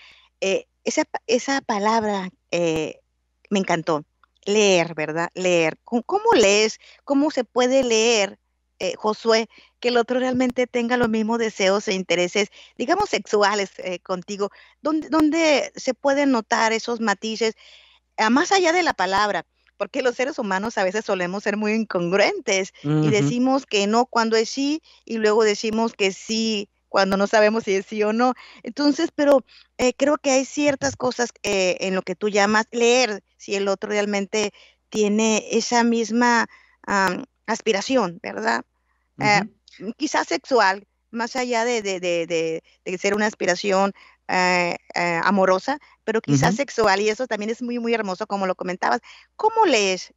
Eh, esa, palabra me encantó, leer, ¿verdad? Leer. ¿Cómo, lees? ¿Cómo se puede leer, Josué, que el otro realmente tenga los mismos deseos e intereses, digamos, sexuales contigo? ¿Dónde, ¿Dónde se pueden notar esos matices? más allá de la palabra, porque los seres humanos a veces solemos ser muy incongruentes y decimos que no cuando es sí y luego decimos que sí cuando no sabemos si es sí o no. Entonces, pero eh, creo que hay ciertas cosas eh, en lo que tú llamas leer, si el otro realmente tiene esa misma aspiración, ¿verdad? Eh, quizás sexual, más allá de, de, de, ser una aspiración eh, eh, amorosa, pero quizás sexual, y eso también es muy, muy hermoso, como lo comentabas. ¿Cómo lees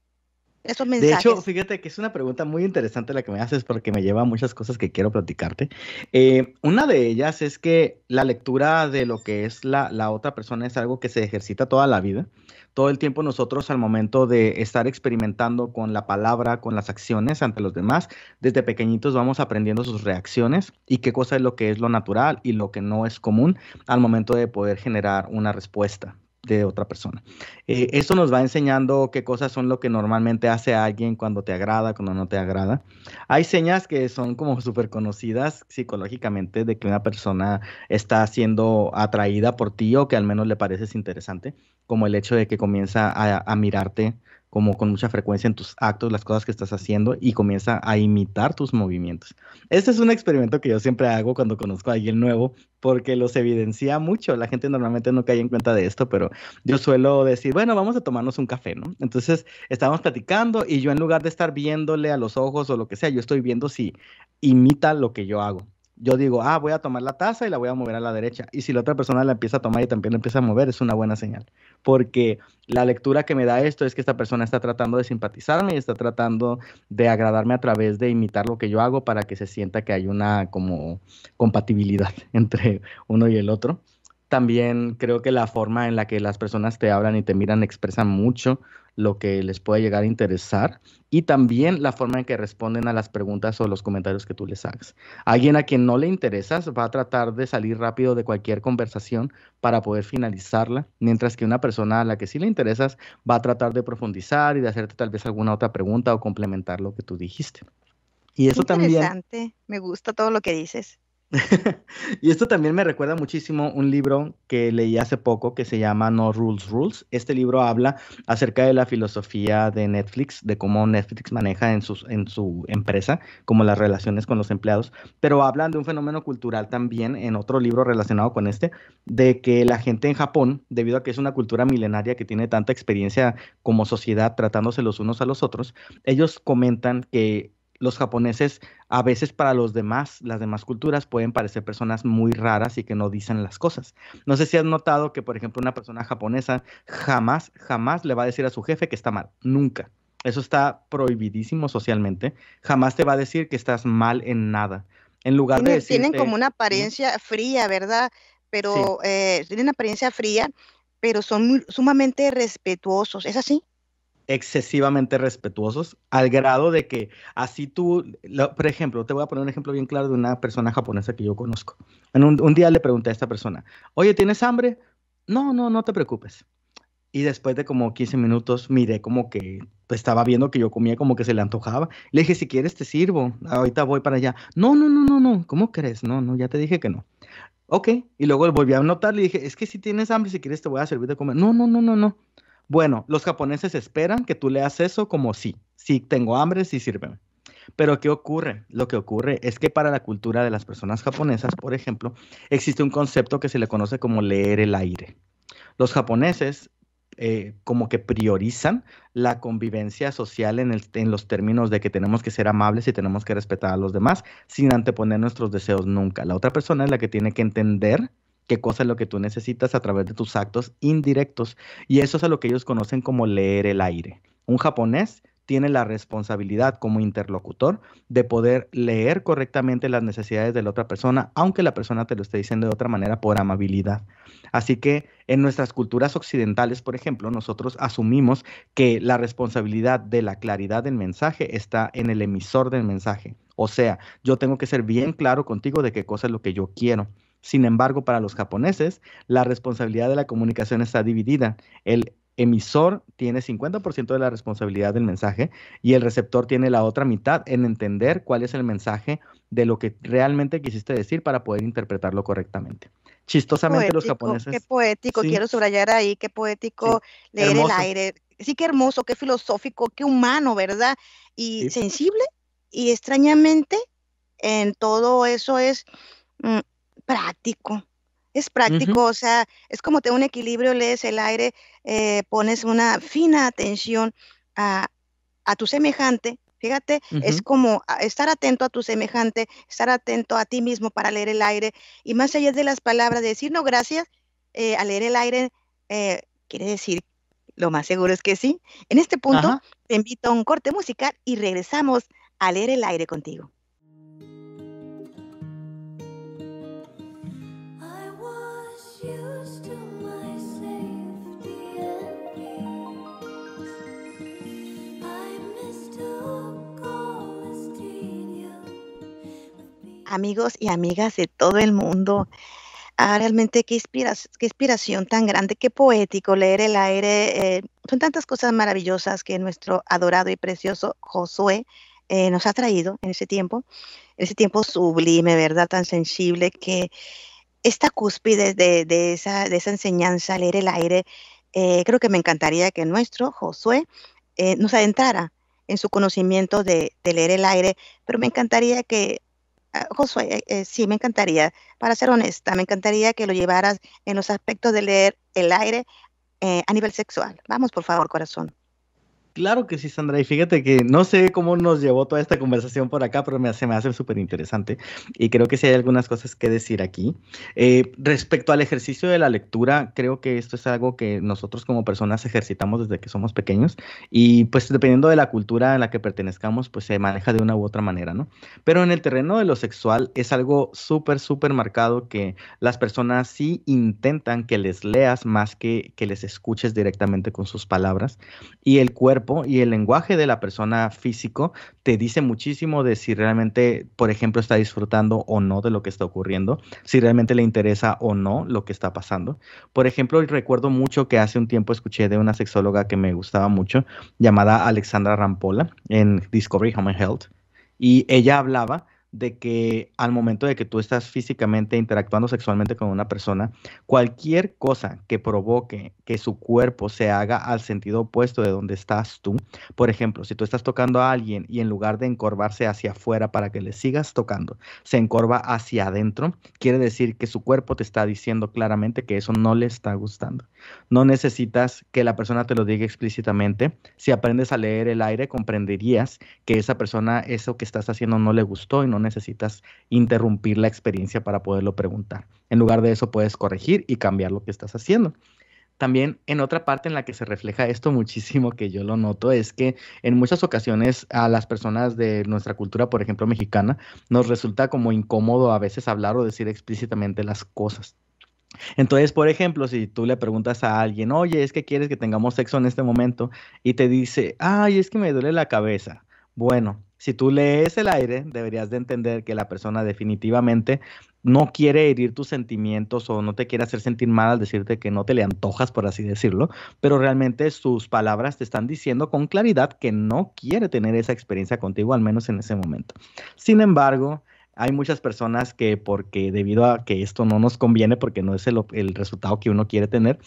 de hecho, fíjate que es una pregunta muy interesante la que me haces porque me lleva a muchas cosas que quiero platicarte. Eh, una de ellas es que la lectura de lo que es la, otra persona es algo que se ejercita toda la vida. Todo el tiempo nosotros al momento de estar experimentando con la palabra, con las acciones ante los demás, desde pequeñitos vamos aprendiendo sus reacciones y qué cosa es lo que es lo natural y lo que no es común al momento de poder generar una respuesta de otra persona. Eh, eso nos va enseñando qué cosas son lo que normalmente hace alguien cuando te agrada, cuando no te agrada. Hay señas que son como súper conocidas psicológicamente de que una persona está siendo atraída por ti o que al menos le pareces interesante, como el hecho de que comienza a mirarte como con mucha frecuencia en tus actos, las cosas que estás haciendo y comienza a imitar tus movimientos. Este es un experimento que yo siempre hago cuando conozco a alguien nuevo porque los evidencia mucho. La gente normalmente no cae en cuenta de esto, pero yo suelo decir, bueno, vamos a tomarnos un café, ¿no? Entonces estábamos platicando y yo en lugar de estar viéndole a los ojos o lo que sea, yo estoy viendo si imita lo que yo hago yo digo, ah, voy a tomar la taza y la voy a mover a la derecha. Y si la otra persona la empieza a tomar y también la empieza a mover, es una buena señal. Porque la lectura que me da esto es que esta persona está tratando de simpatizarme y está tratando de agradarme a través de imitar lo que yo hago para que se sienta que hay una como compatibilidad entre uno y el otro. También creo que la forma en la que las personas te hablan y te miran expresa mucho lo que les pueda llegar a interesar y también la forma en que responden a las preguntas o los comentarios que tú les hagas. Alguien a quien no le interesas va a tratar de salir rápido de cualquier conversación para poder finalizarla, mientras que una persona a la que sí le interesas va a tratar de profundizar y de hacerte tal vez alguna otra pregunta o complementar lo que tú dijiste. Y eso también. Interesante, me gusta todo lo que dices. y esto también me recuerda muchísimo un libro que leí hace poco que se llama No Rules Rules. Este libro habla acerca de la filosofía de Netflix, de cómo Netflix maneja en, en su empresa, como las relaciones con los empleados, pero hablan de un fenómeno cultural también en otro libro relacionado con este, de que la gente en Japón, debido a que es una cultura milenaria que tiene tanta experiencia como sociedad tratándose los unos a los otros, ellos comentan que los japoneses a veces para los demás, las demás culturas pueden parecer personas muy raras y que no dicen las cosas. No sé si has notado que, por ejemplo, una persona japonesa jamás, jamás le va a decir a su jefe que está mal, nunca. Eso está prohibidísimo socialmente. Jamás te va a decir que estás mal en nada. En lugar de tienen como una apariencia fría, ¿verdad? Pero eh, tienen una apariencia fría, pero son sumamente respetuosos. ¿Es así? excesivamente respetuosos, al grado de que así tú, por ejemplo, te voy a poner un ejemplo bien claro de una persona japonesa que yo conozco. En un, día le pregunté a esta persona, oye, ¿tienes hambre? No, no, no te preocupes. Y después de como 15 minutos miré como que pues, estaba viendo que yo comía como que se le antojaba. Le dije, si quieres te sirvo, ahorita voy para allá. No, no, no, no, no, ¿cómo crees? No, no, ya te dije que no. Ok, y luego volví a notar, le dije, es que si tienes hambre, si quieres te voy a servir de comer. No, no, no, no, no. Bueno, los japoneses esperan que tú leas eso como sí, si tengo hambre, sí sírveme. Pero ¿qué ocurre? Lo que ocurre es que para la cultura de las personas japonesas, por ejemplo, existe un concepto que se le conoce como leer el aire. Los japoneses eh, como que priorizan la convivencia social en, los términos de que tenemos que ser amables y tenemos que respetar a los demás sin anteponer nuestros deseos nunca. La otra persona es la que tiene que entender qué cosa es lo que tú necesitas a través de tus actos indirectos. Y eso es a lo que ellos conocen como leer el aire. Un japonés tiene la responsabilidad como interlocutor de poder leer correctamente las necesidades de la otra persona, aunque la persona te lo esté diciendo de otra manera por amabilidad. Así que en nuestras culturas occidentales, por ejemplo, nosotros asumimos que la responsabilidad de la claridad del mensaje está en el emisor del mensaje. O sea, yo tengo que ser bien claro contigo de qué cosa es lo que yo quiero. Sin embargo, para los japoneses, la responsabilidad de la comunicación está dividida. El emisor tiene 50% de la responsabilidad del mensaje y el receptor tiene la otra mitad en entender cuál es el mensaje de lo que realmente quisiste decir para poder interpretarlo correctamente. Chistosamente los japoneses... Qué poético, quiero subrayar ahí, qué poético leer el aire. Sí, qué hermoso, qué filosófico, qué humano, ¿verdad? Y sensible y extrañamente en todo eso es... Mm, práctico. Es práctico, o sea, es como tener un equilibrio, lees el aire, eh, pones una fina atención a, tu semejante. Fíjate, es como estar atento a tu semejante, estar atento a ti mismo para leer el aire. Y más allá de las palabras, decir no gracias, eh, a leer el aire eh, quiere decir lo más seguro es que sí. En este punto, te invito a un corte musical y regresamos a leer el aire contigo. amigos y amigas de todo el mundo. Ah, realmente qué, qué inspiración tan grande, qué poético leer el aire. Eh, son tantas cosas maravillosas que nuestro adorado y precioso Josué eh, nos ha traído en ese tiempo, en ese tiempo sublime, ¿verdad? Tan sensible que esta cúspide de, esa, enseñanza, leer el aire, eh, creo que me encantaría que nuestro Josué nos adentrara en su conocimiento de leer el aire, pero me encantaría que Ah, Josué, eh, eh, sí, me encantaría, para ser honesta, me encantaría que lo llevaras en los aspectos de leer el aire eh, a nivel sexual. Vamos, por favor, corazón. Claro que sí, Sandra. Y fíjate que no sé cómo nos llevó toda esta conversación por acá, pero me, se me hace súper interesante. Y creo que sí hay algunas cosas que decir aquí. Eh, respecto al ejercicio de la lectura, creo que esto es algo que nosotros como personas ejercitamos desde que somos pequeños. Y pues dependiendo de la cultura en la que pertenezcamos, pues se maneja de una u otra manera, ¿no? Pero en el terreno de lo sexual es algo súper, súper marcado que las personas sí intentan que les leas más que que les escuches directamente con sus palabras. Y el cuerpo y el lenguaje de la persona físico te dice muchísimo de si realmente, por ejemplo, está disfrutando o no de lo que está ocurriendo, si realmente le interesa o no lo que está pasando. Por ejemplo, recuerdo mucho que hace un tiempo escuché de una sexóloga que me gustaba mucho, llamada Alexandra Rampola, en Discovery Home Health, y ella hablaba de que al momento de que tú estás físicamente interactuando sexualmente con una persona, cualquier cosa que provoque que su cuerpo se haga al sentido opuesto de donde estás tú, por ejemplo, si tú estás tocando a alguien y en lugar de encorvarse hacia afuera para que le sigas tocando, se encorva hacia adentro, quiere decir que su cuerpo te está diciendo claramente que eso no le está gustando. No necesitas que la persona te lo diga explícitamente. Si aprendes a leer el aire, comprenderías que esa persona eso que estás haciendo no le gustó y no necesitas interrumpir la experiencia para poderlo preguntar. En lugar de eso puedes corregir y cambiar lo que estás haciendo. También en otra parte en la que se refleja esto muchísimo que yo lo noto es que en muchas ocasiones a las personas de nuestra cultura, por ejemplo mexicana, nos resulta como incómodo a veces hablar o decir explícitamente las cosas. Entonces, por ejemplo, si tú le preguntas a alguien, oye, es que quieres que tengamos sexo en este momento, y te dice, ay, es que me duele la cabeza. Bueno, si tú lees el aire, deberías de entender que la persona definitivamente no quiere herir tus sentimientos o no te quiere hacer sentir mal al decirte que no te le antojas, por así decirlo, pero realmente sus palabras te están diciendo con claridad que no quiere tener esa experiencia contigo, al menos en ese momento. Sin embargo, hay muchas personas que porque debido a que esto no nos conviene, porque no es el, el resultado que uno quiere tener,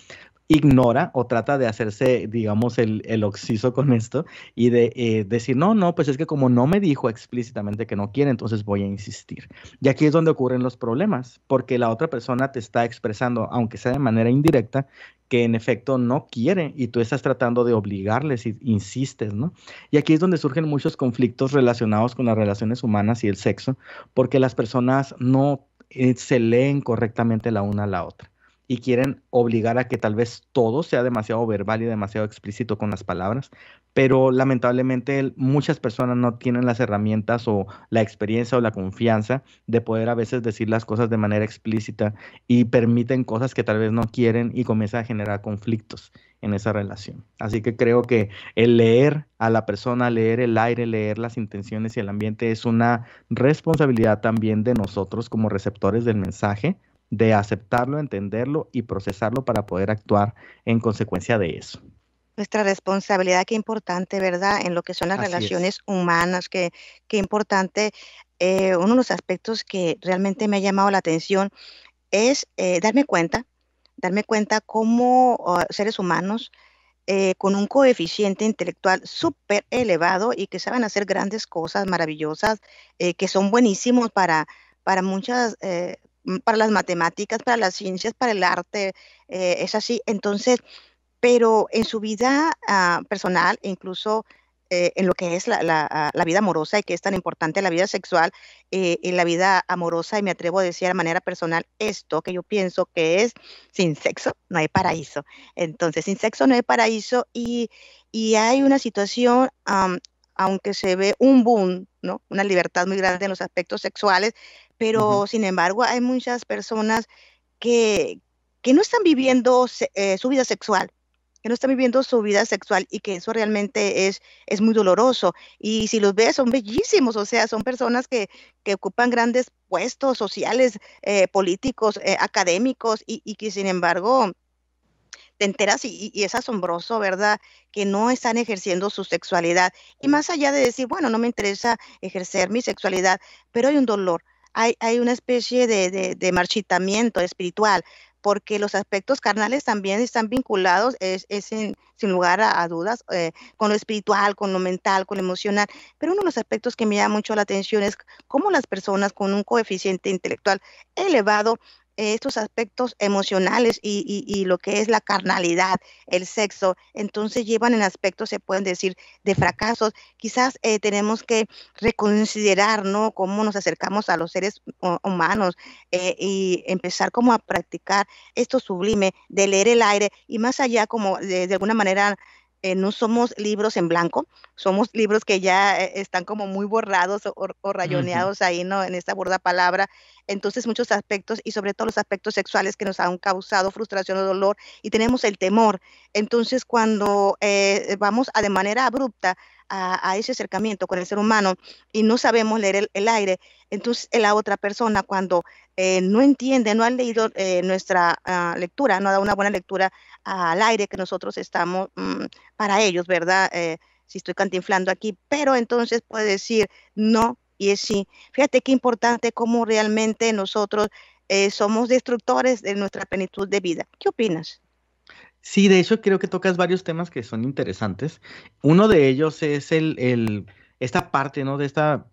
ignora o trata de hacerse, digamos, el, el oxiso con esto y de eh, decir, no, no, pues es que como no me dijo explícitamente que no quiere, entonces voy a insistir. Y aquí es donde ocurren los problemas, porque la otra persona te está expresando, aunque sea de manera indirecta, que en efecto no quiere y tú estás tratando de obligarles y insistes, ¿no? Y aquí es donde surgen muchos conflictos relacionados con las relaciones humanas y el sexo, porque las personas no eh, se leen correctamente la una a la otra y quieren obligar a que tal vez todo sea demasiado verbal y demasiado explícito con las palabras, pero lamentablemente muchas personas no tienen las herramientas o la experiencia o la confianza de poder a veces decir las cosas de manera explícita y permiten cosas que tal vez no quieren y comienza a generar conflictos en esa relación. Así que creo que el leer a la persona, leer el aire, leer las intenciones y el ambiente es una responsabilidad también de nosotros como receptores del mensaje, de aceptarlo, entenderlo y procesarlo para poder actuar en consecuencia de eso. Nuestra responsabilidad, qué importante, ¿verdad? En lo que son las relaciones humanas, qué, qué importante. Eh, uno de los aspectos que realmente me ha llamado la atención es eh, darme cuenta, darme cuenta cómo oh, seres humanos eh, con un coeficiente intelectual súper elevado y que saben hacer grandes cosas maravillosas, que son buenísimos para, para muchas Mm, para las matemáticas, para las ciencias, para el arte, eh, es así. Entonces, pero en su vida ah, personal, incluso eh, en lo que es la, ah, la, vida amorosa y que es tan importante la vida sexual eh, la vida amorosa, y me atrevo a decir de manera personal esto que yo pienso que es sin sexo no hay paraíso. Entonces, sin sexo no hay paraíso y, y hay una situación aunque se ve un boom, ¿no? Una libertad muy grande en los aspectos sexuales, pero sin embargo hay muchas personas que, que no están viviendo eh, su vida sexual, que no están viviendo su vida sexual y que eso realmente es, es muy doloroso. Y si los ves, son bellísimos, o sea, son personas que, ocupan grandes puestos sociales, eh, políticos, eh, académicos y, y, que sin embargo te enteras y, es asombroso, ¿verdad? Que no están ejerciendo su sexualidad. Y más allá de decir, bueno, no me interesa ejercer mi sexualidad, pero hay un dolor, hay, hay una especie de, marchitamiento espiritual, porque los aspectos carnales también están vinculados, es, es sin, lugar a, dudas, eh, con lo espiritual, con lo mental, con lo emocional. Pero uno de los aspectos que me llama mucho la atención es cómo las personas con un coeficiente intelectual elevado estos aspectos emocionales y, lo que es la carnalidad, el sexo, entonces llevan en aspectos, se pueden decir, de fracasos. Quizás eh, tenemos que reconsiderar, ¿no? Cómo nos acercamos a los seres humanos eh, y empezar como a practicar esto sublime de leer el aire y más allá como de, alguna manera eh, no somos libros en blanco, somos libros que ya están como muy borrados o, rayoneados ahí, ¿no? En esta borda palabra. Entonces muchos aspectos y sobre todo los aspectos sexuales que nos han causado frustración o dolor y tenemos el temor. Entonces cuando eh, vamos de manera abrupta a, ese acercamiento con el ser humano y no sabemos leer el, aire, entonces la otra persona cuando eh, no entiende, no ha leído eh, nuestra ah, lectura, no ha dado una buena lectura al aire que nosotros estamos mm, para ellos, ¿verdad? si estoy cantinflando aquí, pero entonces puede decir, no y es, sí, fíjate qué importante cómo realmente nosotros eh, somos destructores de nuestra plenitud de vida. ¿Qué opinas? Sí, de hecho creo que tocas varios temas que son interesantes. Uno de ellos es el, esta parte, ¿no? De esta,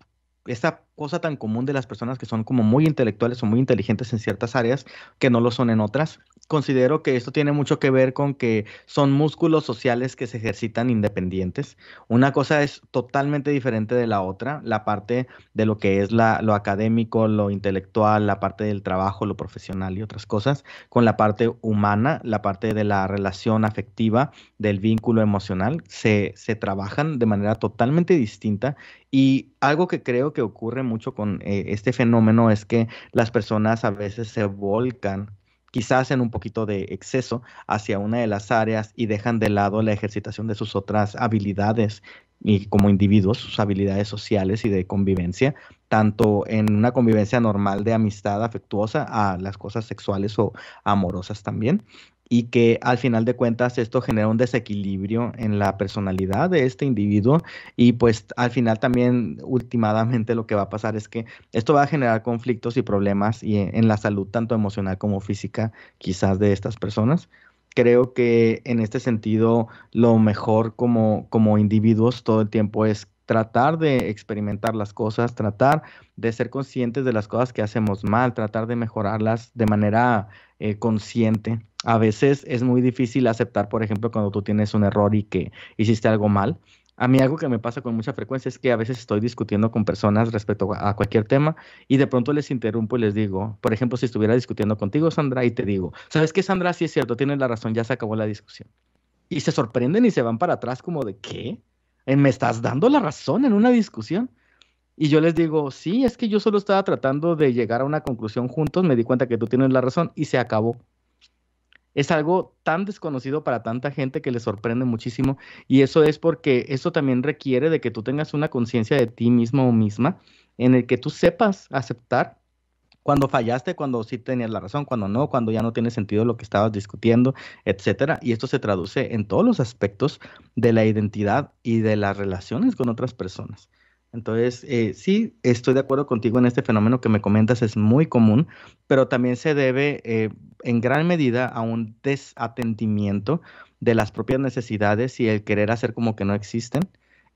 esta cosa tan común de las personas que son como muy intelectuales o muy inteligentes en ciertas áreas que no lo son en otras. Considero que esto tiene mucho que ver con que son músculos sociales que se ejercitan independientes. Una cosa es totalmente diferente de la otra, la parte de lo que es lo académico, lo intelectual, la parte del trabajo, lo profesional y otras cosas, con la parte humana, la parte de la relación afectiva, del vínculo emocional, se, se trabajan de manera totalmente distinta y algo que creo que ocurre mucho con eh, este fenómeno es que las personas a veces se volcan quizás en un poquito de exceso hacia una de las áreas y dejan de lado la ejercitación de sus otras habilidades y como individuos, sus habilidades sociales y de convivencia, tanto en una convivencia normal de amistad afectuosa a las cosas sexuales o amorosas también y que al final de cuentas esto genera un desequilibrio en la personalidad de este individuo y pues al final también últimamente lo que va a pasar es que esto va a generar conflictos y problemas y en la salud tanto emocional como física quizás de estas personas. Creo que en este sentido lo mejor como, como individuos todo el tiempo es tratar de experimentar las cosas, tratar de ser conscientes de las cosas que hacemos mal, tratar de mejorarlas de manera eh, consciente a veces es muy difícil aceptar, por ejemplo, cuando tú tienes un error y que hiciste algo mal. A mí algo que me pasa con mucha frecuencia es que a veces estoy discutiendo con personas respecto a cualquier tema y de pronto les interrumpo y les digo, por ejemplo, si estuviera discutiendo contigo, Sandra, y te digo, ¿sabes qué, Sandra? Sí es cierto, tienes la razón, ya se acabó la discusión. Y se sorprenden y se van para atrás como de, ¿qué? Eh, ¿Me estás dando la razón en una discusión? Y yo les digo, sí, es que yo solo estaba tratando de llegar a una conclusión juntos, me di cuenta que tú tienes la razón y se acabó es algo tan desconocido para tanta gente que le sorprende muchísimo y eso es porque eso también requiere de que tú tengas una conciencia de ti mismo o misma en el que tú sepas aceptar cuando fallaste, cuando sí tenías la razón, cuando no, cuando ya no tiene sentido lo que estabas discutiendo, etcétera. Y esto se traduce en todos los aspectos de la identidad y de las relaciones con otras personas. Entonces, eh, sí, estoy de acuerdo contigo en este fenómeno que me comentas, es muy común, pero también se debe eh, en gran medida a un desatendimiento de las propias necesidades y el querer hacer como que no existen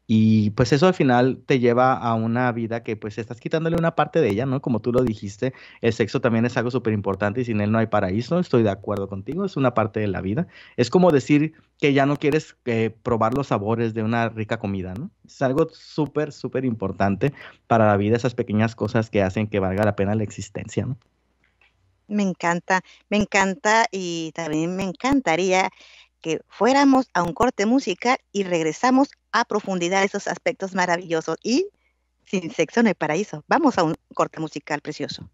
y pues eso al final te lleva a una vida que pues estás quitándole una parte de ella, ¿no? Como tú lo dijiste, el sexo también es algo súper importante y sin él no hay paraíso, estoy de acuerdo contigo, es una parte de la vida. Es como decir que ya no quieres eh, probar los sabores de una rica comida, ¿no? Es algo súper, súper importante para la vida, esas pequeñas cosas que hacen que valga la pena la existencia, ¿no? Me encanta, me encanta y también me encantaría que fuéramos a un corte musical y regresamos a profundidad esos aspectos maravillosos. Y sin sexo no hay paraíso. Vamos a un corte musical precioso.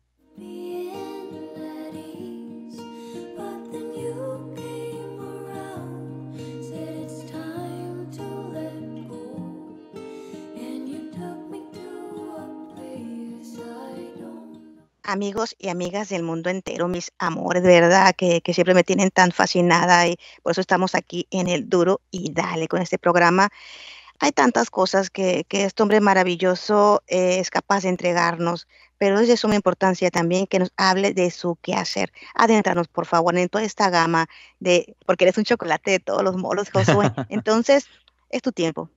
amigos y amigas del mundo entero, mis amores, verdad, que, siempre me tienen tan fascinada y por eso estamos aquí en el duro y dale con este programa. Hay tantas cosas que, este hombre maravilloso eh, es capaz de entregarnos, pero es de suma importancia también que nos hable de su quehacer. Adentrarnos, por favor, en toda esta gama de, porque eres un chocolate de todos los molos, Josué. Entonces, es tu tiempo.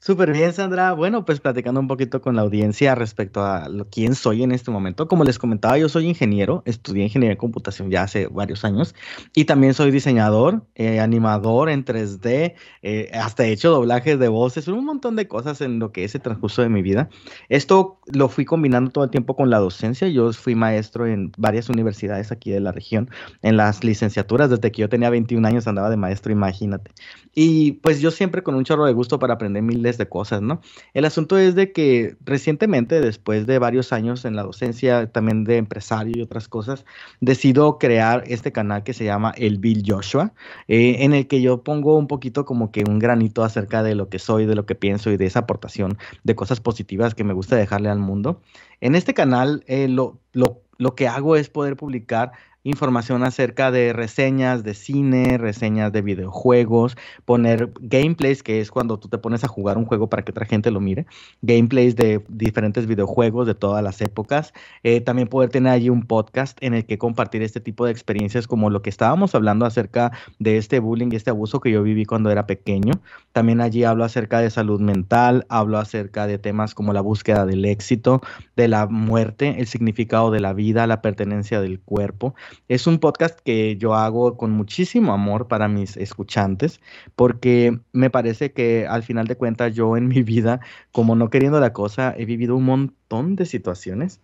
Súper bien, Sandra. Bueno, pues platicando un poquito con la audiencia respecto a quién soy en este momento. Como les comentaba, yo soy ingeniero, estudié ingeniería de computación ya hace varios años y también soy diseñador, eh, animador en 3D, eh, hasta he hecho doblajes de voces, un montón de cosas en lo que es el transcurso de mi vida. Esto lo fui combinando todo el tiempo con la docencia. Yo fui maestro en varias universidades aquí de la región, en las licenciaturas. Desde que yo tenía 21 años andaba de maestro, imagínate. Y pues yo siempre con un chorro de gusto para aprender mil de cosas, ¿no? El asunto es de que recientemente, después de varios años en la docencia, también de empresario y otras cosas, decido crear este canal que se llama El Bill Joshua, eh, en el que yo pongo un poquito como que un granito acerca de lo que soy, de lo que pienso y de esa aportación de cosas positivas que me gusta dejarle al mundo. En este canal eh, lo, lo que hago es poder publicar información acerca de reseñas de cine, reseñas de videojuegos, poner gameplays, que es cuando tú te pones a jugar un juego para que otra gente lo mire, gameplays de diferentes videojuegos de todas las épocas, eh, también poder tener allí un podcast en el que compartir este tipo de experiencias como lo que estábamos hablando acerca de este bullying y este abuso que yo viví cuando era pequeño, también allí hablo acerca de salud mental, hablo acerca de temas como la búsqueda del éxito, de la muerte, el significado de la vida, la pertenencia del cuerpo, es un podcast que yo hago con muchísimo amor para mis escuchantes, porque me parece que al final de cuentas yo en mi vida, como no queriendo la cosa, he vivido un montón de situaciones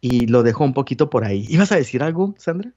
y lo dejo un poquito por ahí. ¿Ibas a decir algo, Sandra?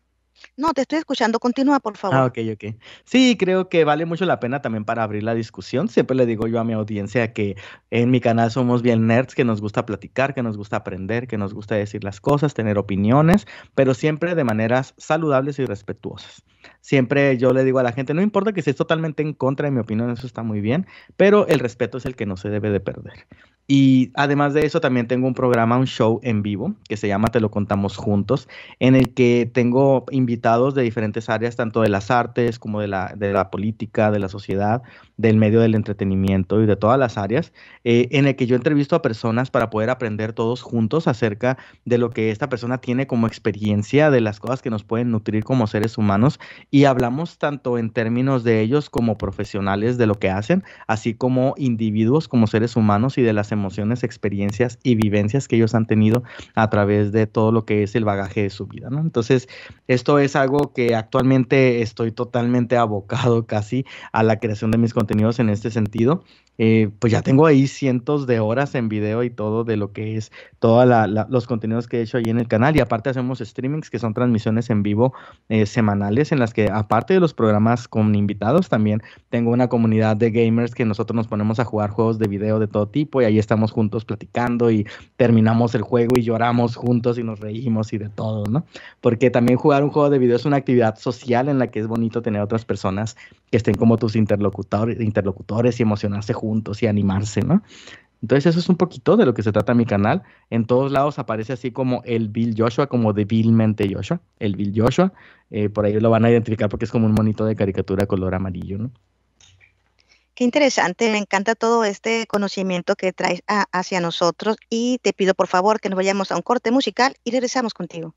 No, te estoy escuchando, continúa por ah, favor. Ah, ok, ok. Sí, creo que vale mucho la pena también para abrir la discusión. Siempre le digo yo a mi audiencia que en mi canal somos bien nerds, que nos gusta platicar, que nos gusta aprender, que nos gusta decir las cosas, tener opiniones, pero siempre de maneras saludables y respetuosas. Siempre yo le digo a la gente, no importa que estés totalmente en contra de mi opinión, eso está muy bien, pero el respeto es el que no se debe de perder. Y además de eso, también tengo un programa, un show en vivo, que se llama Te lo contamos juntos, en el que tengo invitados invitados de diferentes áreas, tanto de las artes como de la, de la política, de la sociedad, del medio del entretenimiento y de todas las áreas, eh, en el que yo entrevisto a personas para poder aprender todos juntos acerca de lo que esta persona tiene como experiencia, de las cosas que nos pueden nutrir como seres humanos y hablamos tanto en términos de ellos como profesionales de lo que hacen, así como individuos como seres humanos y de las emociones, experiencias y vivencias que ellos han tenido a través de todo lo que es el bagaje de su vida. Entonces, esto es algo que actualmente estoy totalmente abocado casi a la creación de mis contenidos en este sentido. Eh, pues ya tengo ahí cientos de horas en video y todo de lo que es todos los contenidos que he hecho ahí en el canal. Y aparte hacemos streamings que son transmisiones en vivo eh, semanales en las que aparte de los programas con invitados también tengo una comunidad de gamers que nosotros nos ponemos a jugar juegos de video de todo tipo y ahí estamos juntos platicando y terminamos el juego y lloramos juntos y nos reímos y de todo, ¿no? Porque también jugar un juego de video es una actividad social en la que es bonito tener otras personas que estén como tus interlocutores, interlocutores y emocionarse juntos y animarse, ¿no? Entonces eso es un poquito de lo que se trata mi canal. En todos lados aparece así como el Bill Joshua, como debilmente Joshua, el Bill Joshua. Eh, por ahí lo van a identificar porque es como un monito de caricatura color amarillo, ¿no? Qué interesante, me encanta todo este conocimiento que traes hacia nosotros y te pido por favor que nos vayamos a un corte musical y regresamos contigo.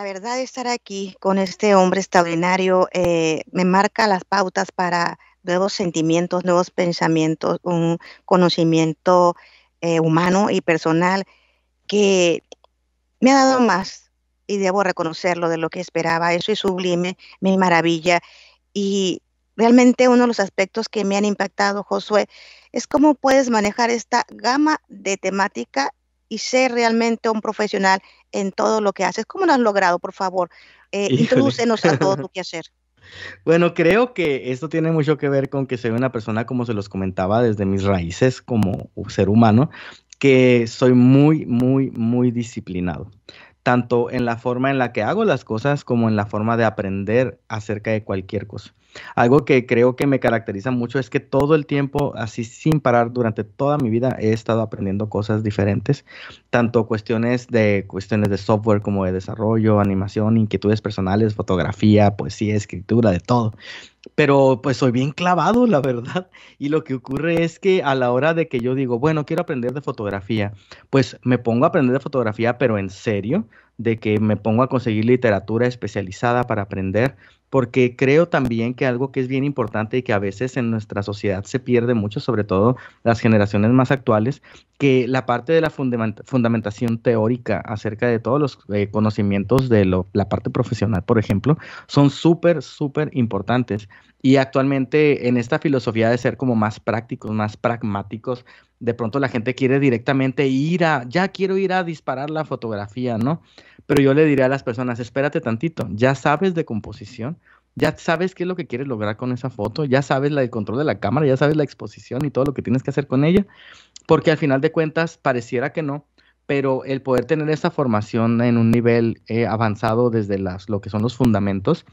La verdad, estar aquí con este hombre extraordinario eh, me marca las pautas para nuevos sentimientos, nuevos pensamientos, un conocimiento eh, humano y personal que me ha dado más y debo reconocerlo de lo que esperaba. Eso es sublime, me maravilla. Y realmente uno de los aspectos que me han impactado, Josué, es cómo puedes manejar esta gama de temática y ser realmente un profesional en todo lo que haces. ¿Cómo lo has logrado, por favor? Eh, introducenos a todo tu quehacer. Bueno, creo que esto tiene mucho que ver con que soy una persona, como se los comentaba, desde mis raíces como ser humano, que soy muy, muy, muy disciplinado, tanto en la forma en la que hago las cosas como en la forma de aprender acerca de cualquier cosa. Algo que creo que me caracteriza mucho es que todo el tiempo, así sin parar, durante toda mi vida he estado aprendiendo cosas diferentes, tanto cuestiones de cuestiones de software como de desarrollo, animación, inquietudes personales, fotografía, poesía, escritura, de todo. Pero pues soy bien clavado, la verdad. Y lo que ocurre es que a la hora de que yo digo, bueno, quiero aprender de fotografía, pues me pongo a aprender de fotografía, pero en serio, de que me pongo a conseguir literatura especializada para aprender, porque creo también que algo que es bien importante y que a veces en nuestra sociedad se pierde mucho, sobre todo las generaciones más actuales, que la parte de la fundamentación teórica acerca de todos los eh, conocimientos de la parte profesional, por ejemplo, son súper, súper importantes. Y actualmente en esta filosofía de ser como más prácticos, más pragmáticos, de pronto la gente quiere directamente ir a, ya quiero ir a disparar la fotografía, ¿no? Pero yo le diré a las personas, espérate tantito, ya sabes de composición, ya sabes qué es lo que quieres lograr con esa foto, ya sabes la, el control de la cámara, ya sabes la exposición y todo lo que tienes que hacer con ella, porque al final de cuentas pareciera que no, pero el poder tener esa formación en un nivel eh, avanzado desde las, lo que son los fundamentos,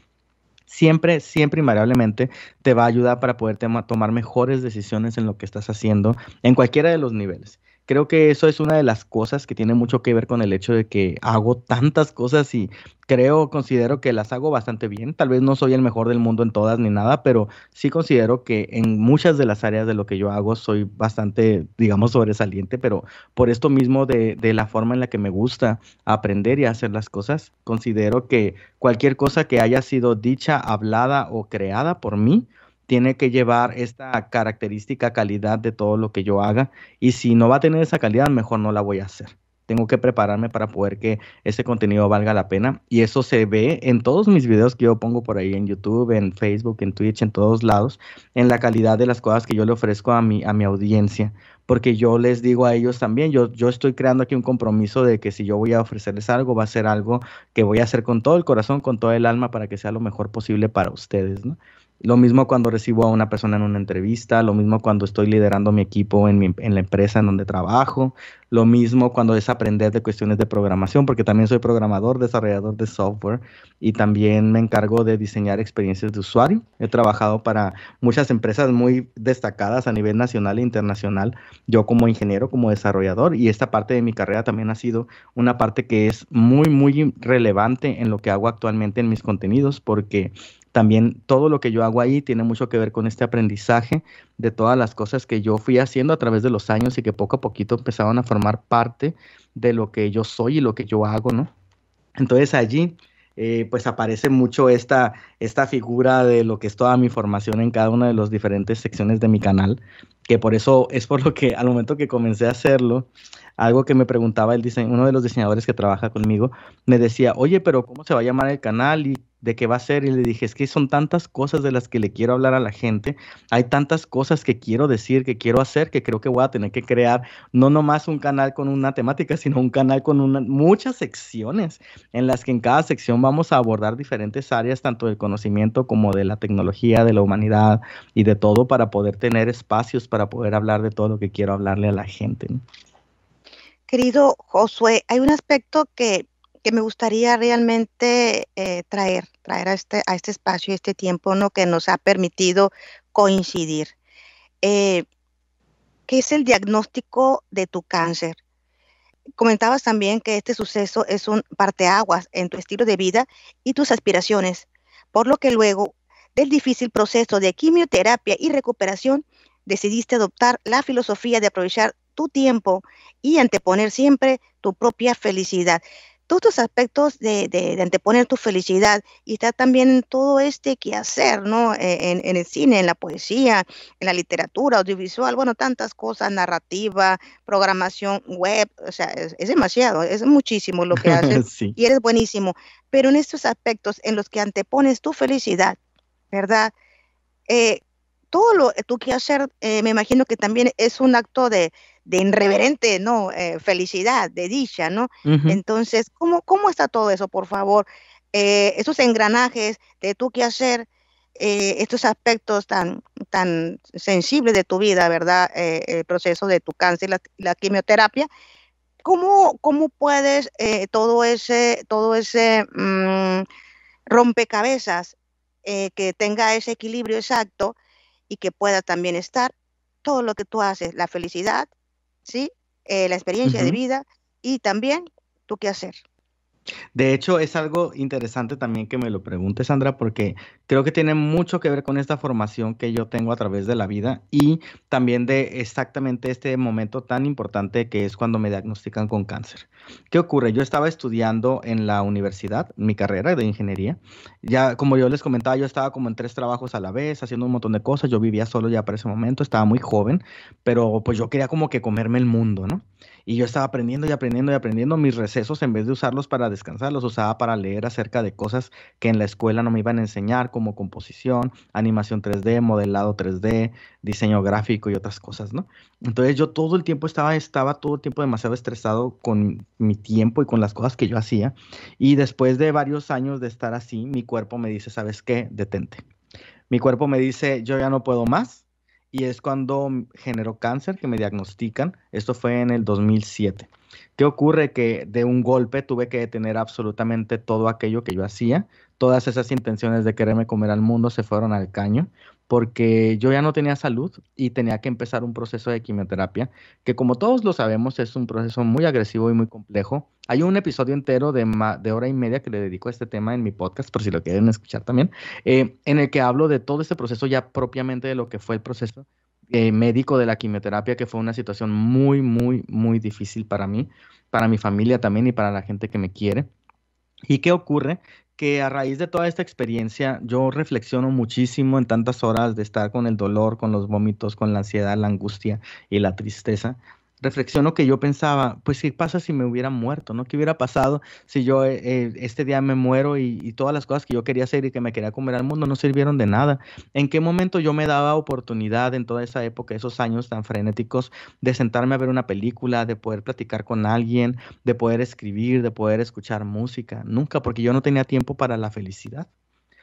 siempre, siempre invariablemente te va a ayudar para poder tomar mejores decisiones en lo que estás haciendo en cualquiera de los niveles creo que eso es una de las cosas que tiene mucho que ver con el hecho de que hago tantas cosas y creo, considero que las hago bastante bien. Tal vez no soy el mejor del mundo en todas ni nada, pero sí considero que en muchas de las áreas de lo que yo hago soy bastante, digamos, sobresaliente, pero por esto mismo de, la forma en la que me gusta aprender y hacer las cosas, considero que cualquier cosa que haya sido dicha, hablada o creada por mí, tiene que llevar esta característica calidad de todo lo que yo haga y si no va a tener esa calidad, mejor no la voy a hacer. Tengo que prepararme para poder que ese contenido valga la pena y eso se ve en todos mis videos que yo pongo por ahí en YouTube, en Facebook, en Twitch, en todos lados, en la calidad de las cosas que yo le ofrezco a mi, a mi audiencia, porque yo les digo a ellos también, yo, yo estoy creando aquí un compromiso de que si yo voy a ofrecerles algo, va a ser algo que voy a hacer con todo el corazón, con todo el alma, para que sea lo mejor posible para ustedes, ¿no? Lo mismo cuando recibo a una persona en una entrevista, lo mismo cuando estoy liderando mi equipo en, en, la empresa en donde trabajo, lo mismo cuando es aprender de cuestiones de programación, porque también soy programador, desarrollador de software y también me encargo de diseñar experiencias de usuario. He trabajado para muchas empresas muy destacadas a nivel nacional e internacional, yo como ingeniero, como desarrollador, y esta parte de mi carrera también ha sido una parte que es muy, muy relevante en lo que hago actualmente en mis contenidos, porque también todo lo que yo hago ahí tiene mucho que ver con este aprendizaje de todas las cosas que yo fui haciendo a través de los años y que poco a poquito empezaban a formar parte de lo que yo soy y lo que yo hago, ¿no? Entonces allí eh, pues aparece mucho esta, esta figura de lo que es toda mi formación en cada una de las diferentes secciones de mi canal, que por eso es por lo que al momento que comencé a hacerlo, algo que me preguntaba el diseño, uno de los diseñadores que trabaja conmigo, me decía, oye, pero ¿cómo se va a llamar el canal y de qué va a ser y le dije, es que son tantas cosas de las que le quiero hablar a la gente, hay tantas cosas que quiero decir, que quiero hacer, que creo que voy a tener que crear no nomás un canal con una temática, sino un canal con muchas secciones en las que en cada sección vamos a abordar diferentes áreas, tanto del conocimiento como de la tecnología, de la humanidad y de todo para poder tener espacios para poder hablar de todo lo que quiero hablarle a la gente. Querido Josué, hay un aspecto que que me gustaría realmente eh, traer, traer a este, a este espacio y este tiempo ¿no? que nos ha permitido coincidir. Eh, ¿Qué es el diagnóstico de tu cáncer? Comentabas también que este suceso es un parteaguas en tu estilo de vida y tus aspiraciones, por lo que luego del difícil proceso de quimioterapia y recuperación, decidiste adoptar la filosofía de aprovechar tu tiempo y anteponer siempre tu propia felicidad todos estos aspectos de, anteponer tu felicidad y está también todo este que hacer, ¿no? E, en, el cine, en la poesía, en la literatura, audiovisual, bueno, tantas cosas, narrativa, programación web, o sea, es, demasiado, es muchísimo lo que haces y eres buenísimo, pero en estos aspectos en los que antepones tu felicidad, ¿verdad? Eh, todo lo que eh, tú quehacer, hacer, eh, me imagino que también es un acto de, irreverente, ¿no? Eh, felicidad, de dicha, ¿no? Entonces, ¿cómo, ¿cómo está todo eso, por favor? esos engranajes de tú quehacer, hacer, estos aspectos tan, tan sensibles de tu vida, ¿verdad? el proceso de tu cáncer, la, la quimioterapia. ¿Cómo, cómo puedes todo ese, todo ese mm, rompecabezas que tenga ese equilibrio exacto? y que pueda también estar todo lo que tú haces, la felicidad, ¿sí? Eh, la experiencia de vida y también tú qué hacer. De hecho, es algo interesante también que me lo pregunte, Sandra, porque creo que tiene mucho que ver con esta formación que yo tengo a través de la vida y también de exactamente este momento tan importante que es cuando me diagnostican con cáncer. ¿Qué ocurre? Yo estaba estudiando en la universidad, mi carrera de ingeniería. Ya, como yo les comentaba, yo estaba como en tres trabajos a la vez, haciendo un montón de cosas. Yo vivía solo ya para ese momento, estaba muy joven, pero pues yo quería como que comerme el mundo, ¿no? Y yo estaba aprendiendo y aprendiendo y aprendiendo mis recesos, en vez de usarlos para descansar, los usaba para leer acerca de cosas que en la escuela no me iban a enseñar, como composición, animación 3D, modelado 3D, diseño gráfico y otras cosas, ¿no? Entonces yo todo el tiempo estaba, estaba todo el tiempo demasiado estresado con mi tiempo y con las cosas que yo hacía. Y después de varios años de estar así, mi cuerpo me dice, ¿sabes qué? Detente. Mi cuerpo me dice, yo ya no puedo más, y es cuando generó cáncer que me diagnostican. Esto fue en el 2007. ¿Qué ocurre? Que de un golpe tuve que detener absolutamente todo aquello que yo hacía. Todas esas intenciones de quererme comer al mundo se fueron al caño porque yo ya no tenía salud y tenía que empezar un proceso de quimioterapia, que como todos lo sabemos es un proceso muy agresivo y muy complejo. Hay un episodio entero de, de hora y media que le dedico a este tema en mi podcast, por si lo quieren escuchar también, eh, en el que hablo de todo este proceso ya propiamente de lo que fue el proceso eh, médico de la quimioterapia, que fue una situación muy, muy, muy difícil para mí, para mi familia también y para la gente que me quiere. ¿Y qué ocurre? que a raíz de toda esta experiencia yo reflexiono muchísimo en tantas horas de estar con el dolor, con los vómitos, con la ansiedad, la angustia y la tristeza, reflexiono que yo pensaba, pues qué pasa si me hubiera muerto, ¿no? ¿Qué hubiera pasado si yo eh, este día me muero y, y, todas las cosas que yo quería hacer y que me quería comer al mundo no sirvieron de nada? ¿En qué momento yo me daba oportunidad en toda esa época, esos años tan frenéticos, de sentarme a ver una película, de poder platicar con alguien, de poder escribir, de poder escuchar música? Nunca, porque yo no tenía tiempo para la felicidad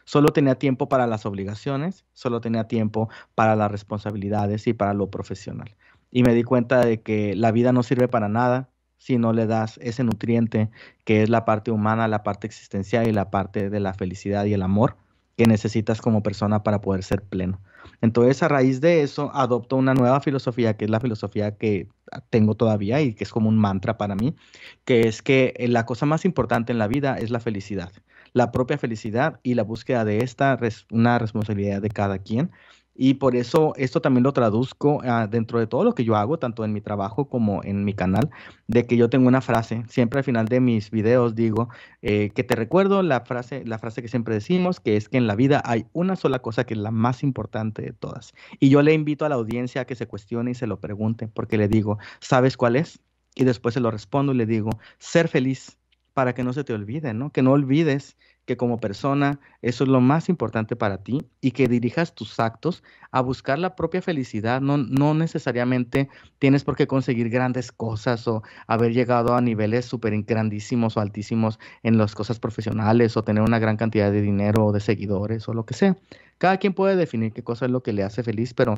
solo tenía tiempo para las obligaciones, solo tenía tiempo para las responsabilidades y para lo profesional y me di cuenta de que la vida no sirve para nada si no le das ese nutriente que es la parte humana, la parte existencial y la parte de la felicidad y el amor que necesitas como persona para poder ser pleno. Entonces, a raíz de eso, adopto una nueva filosofía, que es la filosofía que tengo todavía y que es como un mantra para mí, que es que eh, la cosa más importante en la vida es la felicidad, la propia felicidad y la búsqueda de esta una responsabilidad de cada quien y por eso esto también lo traduzco ah, dentro de todo lo que yo hago, tanto en mi trabajo como en mi canal, de que yo tengo una frase, siempre al final de mis videos digo eh, que te recuerdo la frase, la frase que siempre decimos, que es que en la vida hay una sola cosa que es la más importante de todas. Y yo le invito a la audiencia a que se cuestione y se lo pregunte, porque le digo, ¿sabes cuál es? Y después se lo respondo y le digo, ser feliz para que no se te olvide, ¿no? Que no olvides que como persona eso es lo más importante para ti y que dirijas tus actos a buscar la propia felicidad. No, no necesariamente tienes por qué conseguir grandes cosas o haber llegado a niveles súper grandísimos o altísimos en las cosas profesionales o tener una gran cantidad de dinero o de seguidores o lo que sea. Cada quien puede definir qué cosa es lo que le hace feliz, pero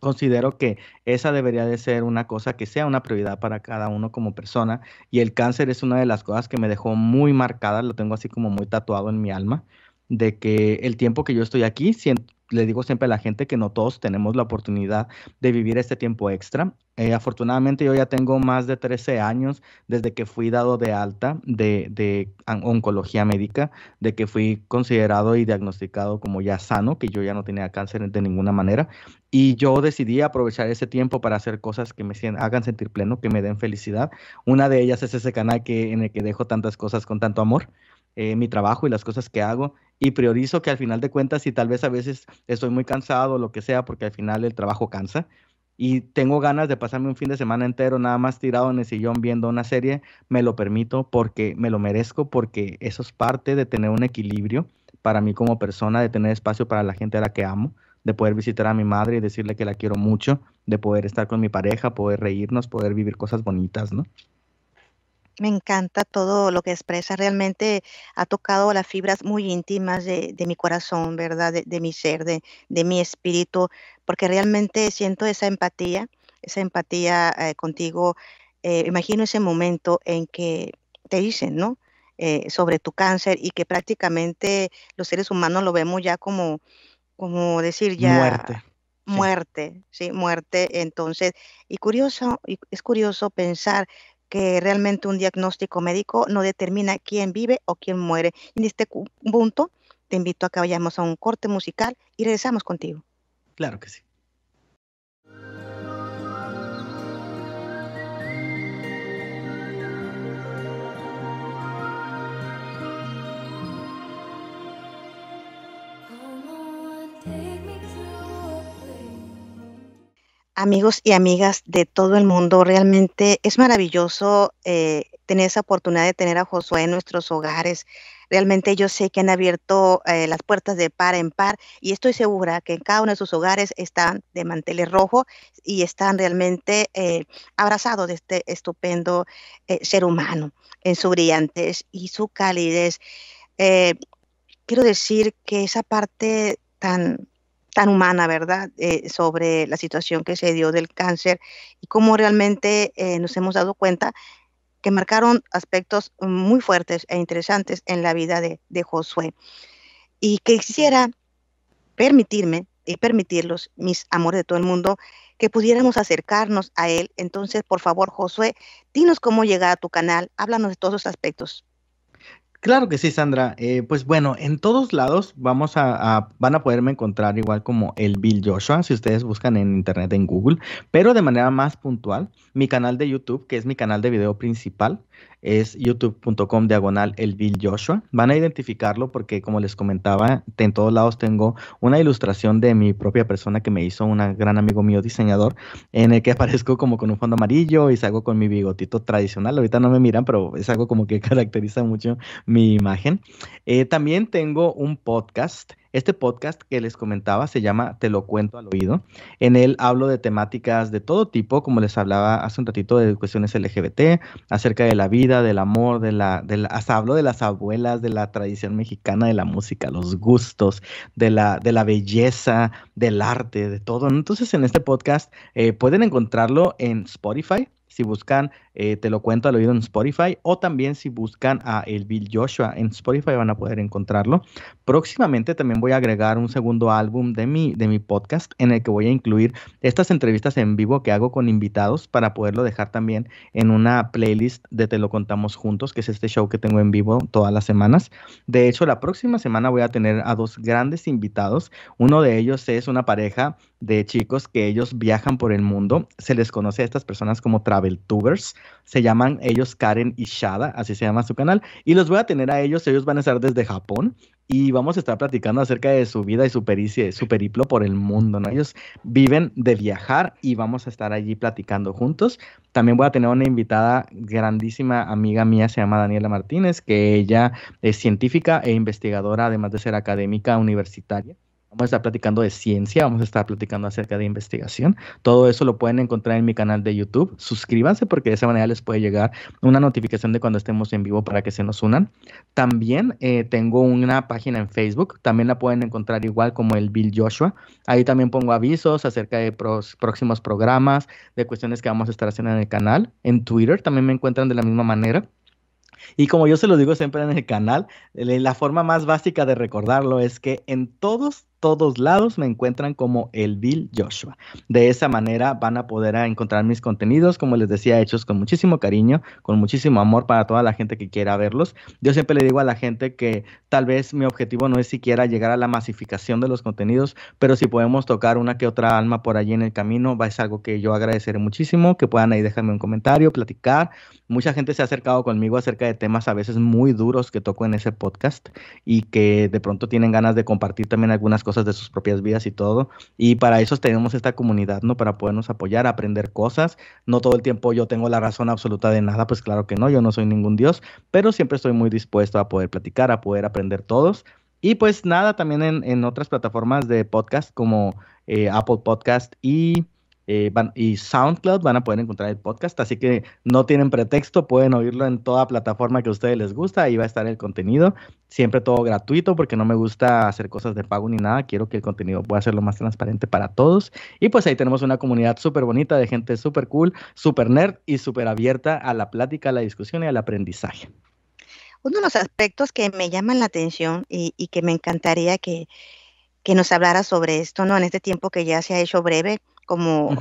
considero que esa debería de ser una cosa que sea una prioridad para cada uno como persona y el cáncer es una de las cosas que me dejó muy marcada, lo tengo así como muy tatuado en mi alma de que el tiempo que yo estoy aquí, le digo siempre a la gente que no todos tenemos la oportunidad de vivir este tiempo extra. Eh, afortunadamente yo ya tengo más de 13 años desde que fui dado de alta de, oncología médica, de que fui considerado y diagnosticado como ya sano, que yo ya no tenía cáncer de ninguna manera. Y yo decidí aprovechar ese tiempo para hacer cosas que me hagan sentir pleno, que me den felicidad. Una de ellas es ese canal que, en el que dejo tantas cosas con tanto amor eh, mi trabajo y las cosas que hago y priorizo que al final de cuentas, y tal vez a veces estoy muy cansado o lo que sea, porque al final el trabajo cansa, y tengo ganas de pasarme un fin de semana entero nada más tirado en el sillón viendo una serie, me lo permito porque me lo merezco, porque eso es parte de tener un equilibrio para mí como persona, de tener espacio para la gente a la que amo, de poder visitar a mi madre y decirle que la quiero mucho, de poder estar con mi pareja, poder reírnos, poder vivir cosas bonitas, ¿no? Me encanta todo lo que expresa. Realmente ha tocado las fibras muy íntimas de, mi corazón, ¿verdad? De, mi ser, de, mi espíritu, porque realmente siento esa empatía, esa empatía eh, contigo. Eh, imagino ese momento en que te dicen, ¿no? Eh, sobre tu cáncer y que prácticamente los seres humanos lo vemos ya como, como decir ya... Muerte muerte, sí. muerte. Entonces, y curioso, y es curioso pensar que realmente un diagnóstico médico no determina quién vive o quién muere. En este punto, te invito a que vayamos a un corte musical y regresamos contigo. Claro que sí. amigos y amigas de todo el mundo. Realmente es maravilloso eh, tener esa oportunidad de tener a Josué en nuestros hogares. Realmente yo sé que han abierto eh, las puertas de par en par y estoy segura que en cada uno de sus hogares están de manteles rojos y están realmente eh, abrazados de este estupendo ser humano en su brillantez y su calidez. quiero decir que esa parte tan tan humana, ¿verdad?, eh, sobre la situación que se dio del cáncer y cómo realmente eh, nos hemos dado cuenta que marcaron aspectos muy fuertes e interesantes en la vida de, Josué. Y que quisiera permitirme y permitirlos, mis amores de todo el mundo, que pudiéramos acercarnos a él. Entonces, por favor, Josué, dinos cómo llega a tu canal, háblanos de todos los aspectos. Claro que sí, Sandra. Eh, pues bueno, en todos lados vamos a, a, van a poderme encontrar igual como el Bill Joshua, si ustedes buscan en internet en Google, pero de manera más puntual, mi canal de YouTube, que es mi canal de video principal, es youtube.com diagonal el Bill Joshua. Van a identificarlo porque, como les comentaba, en todos lados tengo una ilustración de mi propia persona que me hizo un gran amigo mío diseñador, en el que aparezco como con un fondo amarillo y salgo con mi bigotito tradicional. Ahorita no me miran, pero es algo como que caracteriza mucho mi imagen. Eh, también tengo un podcast este podcast que les comentaba se llama Te lo cuento al oído. En él hablo de temáticas de todo tipo, como les hablaba hace un ratito de cuestiones LGBT, acerca de la vida, del amor, de la, hasta hablo de las abuelas, de la tradición mexicana, de la música, los gustos, de la, de la belleza, del arte, de todo. Entonces en este podcast eh, pueden encontrarlo en Spotify. Si buscan eh, te lo cuento al oído en Spotify o también si buscan a El Bill Joshua en Spotify van a poder encontrarlo. Próximamente también voy a agregar un segundo álbum de mi, de mi podcast en el que voy a incluir estas entrevistas en vivo que hago con invitados para poderlo dejar también en una playlist de Te lo contamos juntos, que es este show que tengo en vivo todas las semanas. De hecho, la próxima semana voy a tener a dos grandes invitados. Uno de ellos es una pareja de chicos que ellos viajan por el mundo. Se les conoce a estas personas como travel tubers se llaman ellos Karen y Shada, así se llama su canal. Y los voy a tener a ellos, ellos van a estar desde Japón y vamos a estar platicando acerca de su vida y su pericia, su periplo por el mundo, ¿no? Ellos viven de viajar y vamos a estar allí platicando juntos. También voy a tener una invitada grandísima amiga mía, se llama Daniela Martínez, que ella es científica e investigadora, además de ser académica universitaria Vamos a estar platicando de ciencia, vamos a estar platicando acerca de investigación. Todo eso lo pueden encontrar en mi canal de YouTube. Suscríbanse porque de esa manera les puede llegar una notificación de cuando estemos en vivo para que se nos unan. También eh, tengo una página en Facebook, también la pueden encontrar igual como el Bill Joshua. Ahí también pongo avisos acerca de próximos programas, de cuestiones que vamos a estar haciendo en el canal. En Twitter también me encuentran de la misma manera. Y como yo se lo digo siempre en el canal, eh, la forma más básica de recordarlo es que en todos todos lados me encuentran como el Bill Joshua. De esa manera van a poder encontrar mis contenidos, como les decía, hechos con muchísimo cariño, con muchísimo amor para toda la gente que quiera verlos. Yo siempre le digo a la gente que tal vez mi objetivo no es siquiera llegar a la masificación de los contenidos, pero si podemos tocar una que otra alma por allí en el camino, va es algo que yo agradeceré muchísimo, que puedan ahí dejarme un comentario, platicar. Mucha gente se ha acercado conmigo acerca de temas a veces muy duros que toco en ese podcast y que de pronto tienen ganas de compartir también algunas cosas de sus propias vidas y todo. Y para eso tenemos esta comunidad, ¿no? Para podernos apoyar, aprender cosas. No todo el tiempo yo tengo la razón absoluta de nada, pues claro que no, yo no soy ningún dios, pero siempre estoy muy dispuesto a poder platicar, a poder aprender todos. Y pues nada, también en, otras plataformas de podcast como eh, Apple Podcast y eh, y SoundCloud van a poder encontrar el podcast, así que no tienen pretexto, pueden oírlo en toda plataforma que a ustedes les gusta, ahí va a estar el contenido, siempre todo gratuito porque no me gusta hacer cosas de pago ni nada, quiero que el contenido pueda ser lo más transparente para todos y pues ahí tenemos una comunidad súper bonita de gente súper cool, súper nerd y súper abierta a la plática, a la discusión y al aprendizaje. Uno de los aspectos que me llaman la atención y, que me encantaría que, nos hablara sobre esto, ¿no? En este tiempo que ya se ha hecho breve, como,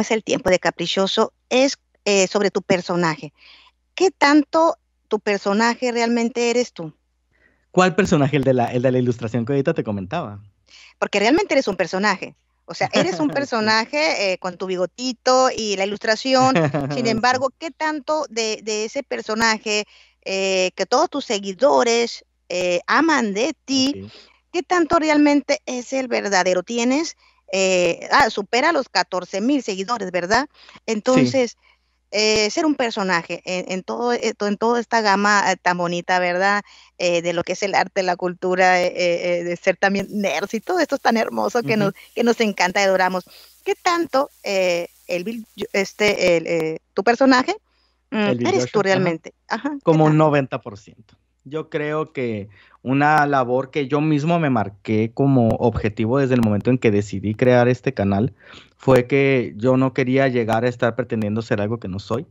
es el tiempo de caprichoso, es eh, sobre tu personaje. ¿Qué tanto tu personaje realmente eres tú? ¿Cuál personaje? El de la, el de la ilustración que ahorita te comentaba. Porque realmente eres un personaje. O sea, eres un personaje eh, con tu bigotito y la ilustración. Sin embargo, ¿qué tanto de, ese personaje eh, que todos tus seguidores aman de ti? ¿Qué tanto realmente es el verdadero? ¿Tienes eh, ah, supera los 14 mil seguidores, ¿verdad? Entonces, eh, ser un personaje en, todo, eh, en toda esta gama tan bonita, ¿verdad? de lo que es el arte, la cultura, de ser también nerds y todo esto es tan hermoso que, nos, encanta y adoramos. ¿Qué tanto el, este, tu personaje mm, eres tú realmente? Como un 90%. Yo creo que una labor que yo mismo me marqué como objetivo desde el momento en que decidí crear este canal, fue que yo no quería llegar a estar pretendiendo ser algo que no soy.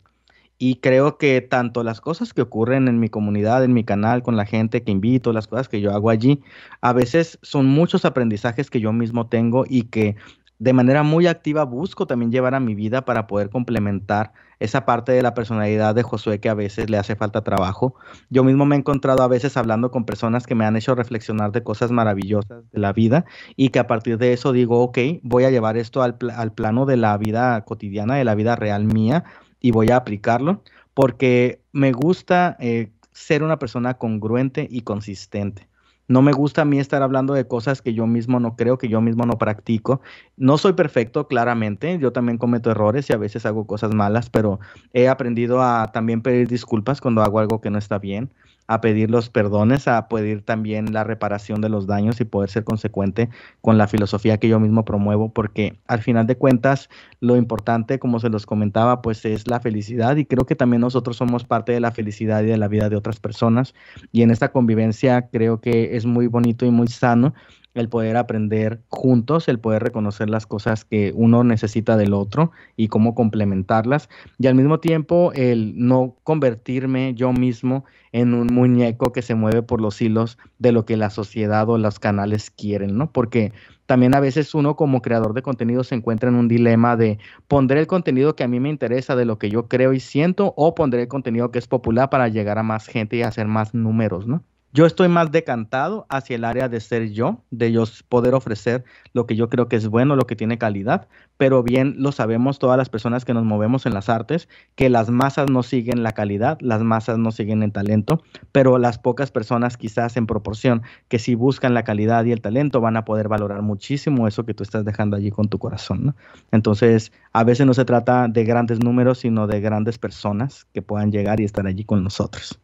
Y creo que tanto las cosas que ocurren en mi comunidad, en mi canal, con la gente que invito, las cosas que yo hago allí, a veces son muchos aprendizajes que yo mismo tengo y que de manera muy activa busco también llevar a mi vida para poder complementar esa parte de la personalidad de Josué que a veces le hace falta trabajo. Yo mismo me he encontrado a veces hablando con personas que me han hecho reflexionar de cosas maravillosas de la vida y que a partir de eso digo, ok, voy a llevar esto al, plano de la vida cotidiana, de la vida real mía y voy a aplicarlo porque me gusta eh, ser una persona congruente y consistente. No me gusta a mí estar hablando de cosas que yo mismo no creo, que yo mismo no practico. No soy perfecto, claramente. Yo también cometo errores y a veces hago cosas malas, pero he aprendido a también pedir disculpas cuando hago algo que no está bien a pedir los perdones, a pedir también la reparación de los daños y poder ser consecuente con la filosofía que yo mismo promuevo, porque al final de cuentas lo importante, como se los comentaba, pues es la felicidad y creo que también nosotros somos parte de la felicidad y de la vida de otras personas y en esta convivencia creo que es muy bonito y muy sano el poder aprender juntos, el poder reconocer las cosas que uno necesita del otro y cómo complementarlas. Y al mismo tiempo, el no convertirme yo mismo en un muñeco que se mueve por los hilos de lo que la sociedad o los canales quieren, ¿no? Porque también a veces uno como creador de contenido se encuentra en un dilema de pondré el contenido que a mí me interesa, de lo que yo creo y siento, o pondré el contenido que es popular para llegar a más gente y hacer más números, ¿no? Yo estoy más decantado hacia el área de ser yo, de yo poder ofrecer lo que yo creo que es bueno, lo que tiene calidad, pero bien lo sabemos todas las personas que nos movemos en las artes, que las masas no siguen la calidad, las masas no siguen el talento, pero las pocas personas quizás en proporción que si buscan la calidad y el talento van a poder valorar muchísimo eso que tú estás dejando allí con tu corazón. Entonces, a veces no se trata de grandes números, sino de grandes personas que puedan llegar y estar allí con nosotros.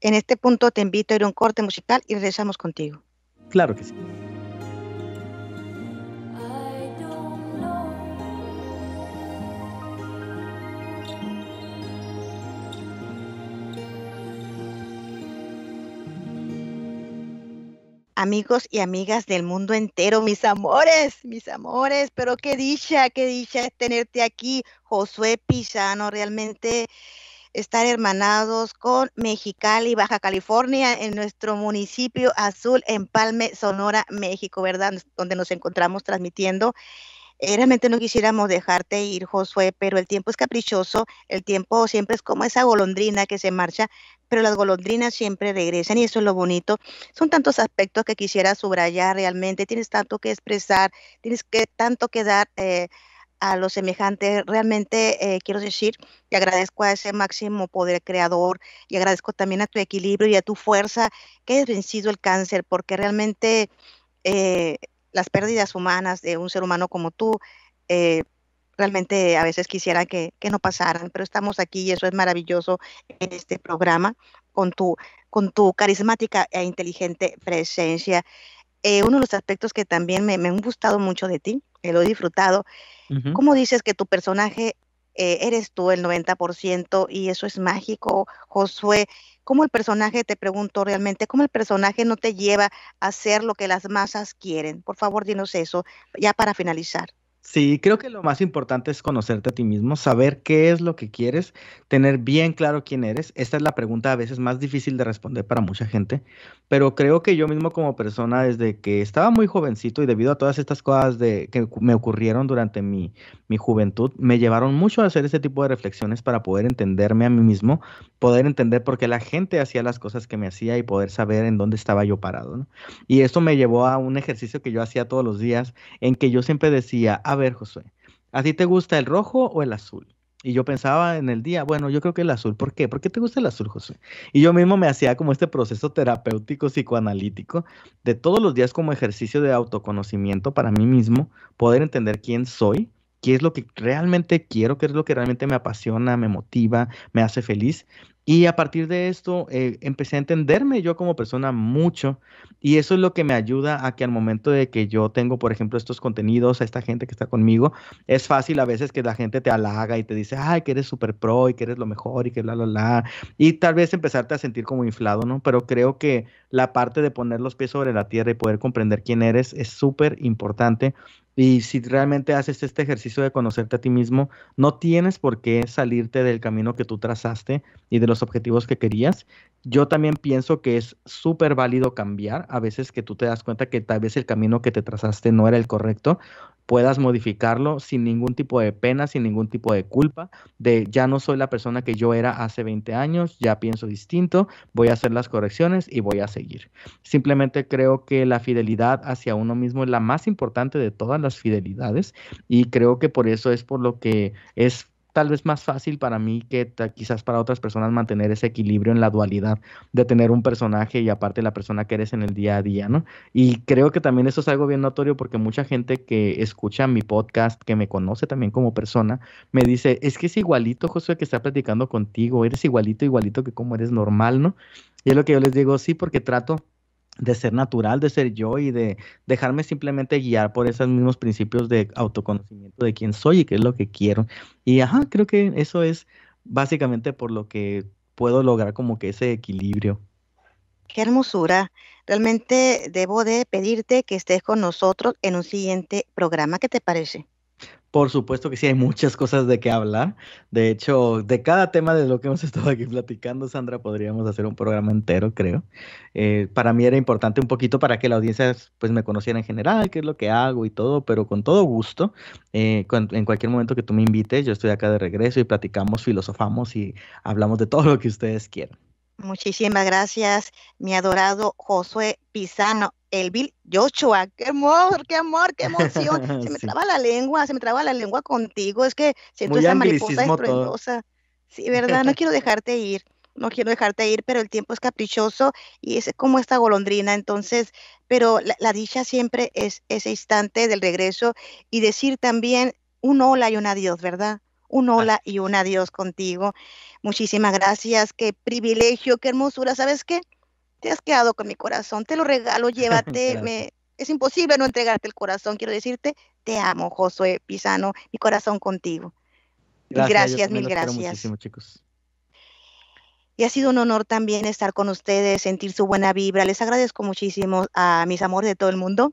En este punto te invito a ir a un corte musical y regresamos contigo. Claro que sí. amigos y amigas del mundo entero, mis amores, mis amores, pero qué dicha, qué dicha es tenerte aquí, Josué Pizano, realmente estar hermanados con Mexicali, Baja California, en nuestro municipio azul, en Palme, Sonora, México, ¿verdad? Donde nos encontramos transmitiendo. Eh, realmente no quisiéramos dejarte ir, Josué, pero el tiempo es caprichoso, el tiempo siempre es como esa golondrina que se marcha, pero las golondrinas siempre regresan y eso es lo bonito. Son tantos aspectos que quisiera subrayar realmente, tienes tanto que expresar, tienes que, tanto que dar. Eh, a lo semejante. Realmente eh, quiero decir que agradezco a ese máximo poder creador y agradezco también a tu equilibrio y a tu fuerza que has vencido el cáncer, porque realmente eh, las pérdidas humanas de un ser humano como tú, eh, realmente a veces quisiera que, que, no pasaran, pero estamos aquí y eso es maravilloso en este programa con tu, con tu carismática e inteligente presencia. Eh, uno de los aspectos que también me, han gustado mucho de ti, lo he disfrutado, como ¿cómo dices que tu personaje eh, eres tú el 90% y eso es mágico, Josué? ¿Cómo el personaje, te pregunto realmente, cómo el personaje no te lleva a hacer lo que las masas quieren? Por favor, dinos eso, ya para finalizar. Sí, creo que lo más importante es conocerte a ti mismo, saber qué es lo que quieres, tener bien claro quién eres. Esta es la pregunta a veces más difícil de responder para mucha gente, pero creo que yo mismo como persona, desde que estaba muy jovencito y debido a todas estas cosas de, que me ocurrieron durante mi, mi juventud, me llevaron mucho a hacer ese tipo de reflexiones para poder entenderme a mí mismo, poder entender por qué la gente hacía las cosas que me hacía y poder saber en dónde estaba yo parado. Y esto me llevó a un ejercicio que yo hacía todos los días en que yo siempre decía, a ver, Josué, ¿a ti te gusta el rojo o el azul? Y yo pensaba en el día, bueno, yo creo que el azul, ¿por qué? ¿Por qué te gusta el azul, José? Y yo mismo me hacía como este proceso terapéutico, psicoanalítico, de todos los días como ejercicio de autoconocimiento para mí mismo, poder entender quién soy, qué es lo que realmente quiero, qué es lo que realmente me apasiona, me motiva, me hace feliz. Y a partir de esto eh, empecé a entenderme yo como persona mucho y eso es lo que me ayuda a que al momento de que yo tengo, por ejemplo, estos contenidos a esta gente que está conmigo, es fácil a veces que la gente te halaga y te dice, ay, que eres súper pro y que eres lo mejor y que la, la, la. Y tal vez empezarte a sentir como inflado, ¿no? Pero creo que la parte de poner los pies sobre la tierra y poder comprender quién eres es súper importante y si realmente haces este ejercicio de conocerte a ti mismo, no tienes por qué salirte del camino que tú trazaste y de los objetivos que querías. Yo también pienso que es súper válido cambiar. A veces que tú te das cuenta que tal vez el camino que te trazaste no era el correcto, puedas modificarlo sin ningún tipo de pena, sin ningún tipo de culpa, de ya no soy la persona que yo era hace 20 años, ya pienso distinto, voy a hacer las correcciones y voy a seguir. Simplemente creo que la fidelidad hacia uno mismo es la más importante de todas las fidelidades y creo que por eso es por lo que es tal vez más fácil para mí que quizás para otras personas mantener ese equilibrio en la dualidad de tener un personaje y aparte la persona que eres en el día a día, ¿no? Y creo que también eso es algo bien notorio porque mucha gente que escucha mi podcast, que me conoce también como persona, me dice, es que es igualito, José que está platicando contigo, eres igualito, igualito que como eres normal, ¿no? Y es lo que yo les digo, sí, porque trato de ser natural, de ser yo y de dejarme simplemente guiar por esos mismos principios de autoconocimiento de quién soy y qué es lo que quiero. Y ajá, creo que eso es básicamente por lo que puedo lograr como que ese equilibrio. Qué hermosura. Realmente debo de pedirte que estés con nosotros en un siguiente programa. ¿Qué te parece? Por supuesto que sí, hay muchas cosas de qué hablar. De hecho, de cada tema de lo que hemos estado aquí platicando, Sandra, podríamos hacer un programa entero, creo. Eh, para mí era importante un poquito para que la audiencia pues, me conociera en general, qué es lo que hago y todo, pero con todo gusto, eh, en cualquier momento que tú me invites, yo estoy acá de regreso y platicamos, filosofamos y hablamos de todo lo que ustedes quieran. Muchísimas gracias, mi adorado Josué Pisano, el Bill ¡Qué amor, qué amor, qué emoción! Se me traba la lengua, se me traba la lengua contigo. Es que siento esa mariposa estruendosa. Sí, ¿verdad? No quiero dejarte ir. No quiero dejarte ir, pero el tiempo es caprichoso y es como esta golondrina. Entonces, pero la, la dicha siempre es ese instante del regreso y decir también un hola y un adiós, ¿verdad? un ah. hola y un adiós contigo. Muchísimas gracias, qué privilegio, qué hermosura. ¿Sabes qué? Te has quedado con mi corazón, te lo regalo, llévate. me, es imposible no entregarte el corazón, quiero decirte, te amo, Josué Pisano, mi corazón contigo. Gracias, gracias mil gracias. Muchísimo, chicos. Y ha sido un honor también estar con ustedes, sentir su buena vibra. Les agradezco muchísimo a mis amores de todo el mundo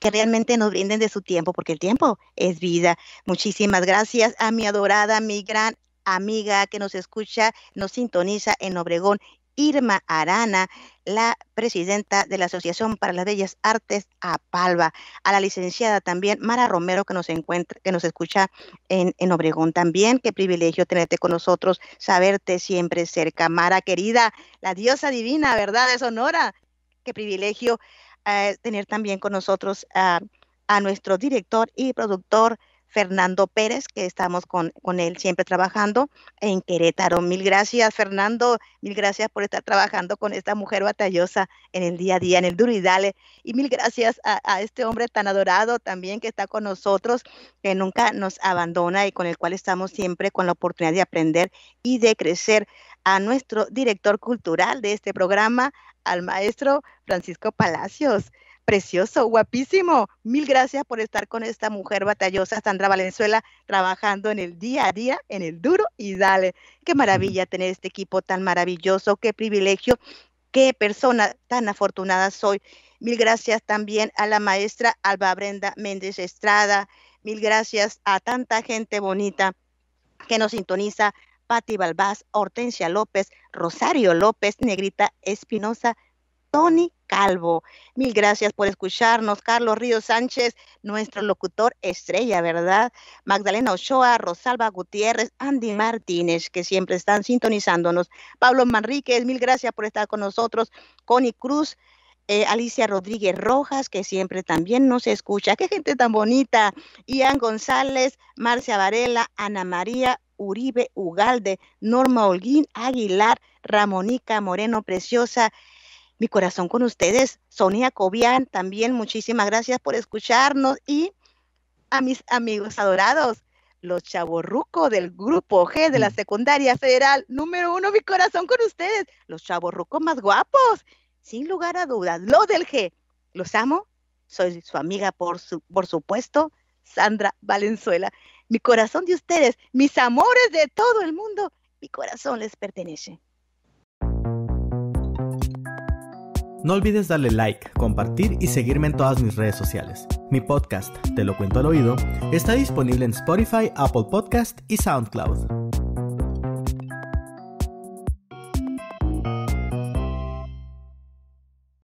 que realmente nos brinden de su tiempo, porque el tiempo es vida. Muchísimas gracias a mi adorada, mi gran amiga que nos escucha, nos sintoniza en Obregón, Irma Arana, la presidenta de la Asociación para las Bellas Artes a Palva, a la licenciada también Mara Romero que nos encuentra, que nos escucha en, en Obregón también. Qué privilegio tenerte con nosotros, saberte siempre cerca, Mara querida, la diosa divina, ¿verdad? Es Sonora. Qué privilegio eh, tener también con nosotros a nuestro director y productor Fernando Pérez, que estamos con, con, él siempre trabajando en Querétaro. Mil gracias, Fernando. Mil gracias por estar trabajando con esta mujer batallosa en el día a día, en el duro y Y mil gracias a, a, este hombre tan adorado también que está con nosotros, que nunca nos abandona y con el cual estamos siempre con la oportunidad de aprender y de crecer. A nuestro director cultural de este programa, al maestro Francisco Palacios. Precioso, guapísimo. Mil gracias por estar con esta mujer batallosa, Sandra Valenzuela, trabajando en el día a día, en el duro y dale. Qué maravilla tener este equipo tan maravilloso, qué privilegio, qué persona tan afortunada soy. Mil gracias también a la maestra Alba Brenda Méndez Estrada. Mil gracias a tanta gente bonita que nos sintoniza Patti Balbás, Hortensia López, Rosario López, Negrita Espinosa, Tony Calvo. Mil gracias por escucharnos, Carlos Ríos Sánchez, nuestro locutor estrella, ¿verdad? Magdalena Ochoa, Rosalba Gutiérrez, Andy Martínez, que siempre están sintonizándonos. Pablo Manríquez, mil gracias por estar con nosotros. Connie Cruz, eh, Alicia Rodríguez Rojas, que siempre también nos escucha. Qué gente tan bonita. Ian González, Marcia Varela, Ana María Uribe Ugalde, Norma Holguín Aguilar, Ramonica Moreno Preciosa. Mi corazón con ustedes, Sonia Cobian, también muchísimas gracias por escucharnos y a mis amigos adorados, los rucos del grupo G de la secundaria federal número uno, mi corazón con ustedes, los Chaborrucos más guapos, sin lugar a dudas, los del G. Los amo, soy su amiga, por, por supuesto, Sandra Valenzuela mi corazón de ustedes, mis amores de todo el mundo, mi corazón les pertenece. No olvides darle like, compartir y seguirme en todas mis redes sociales. Mi podcast, Te lo cuento al oído, está disponible en Spotify, Apple Podcast y SoundCloud.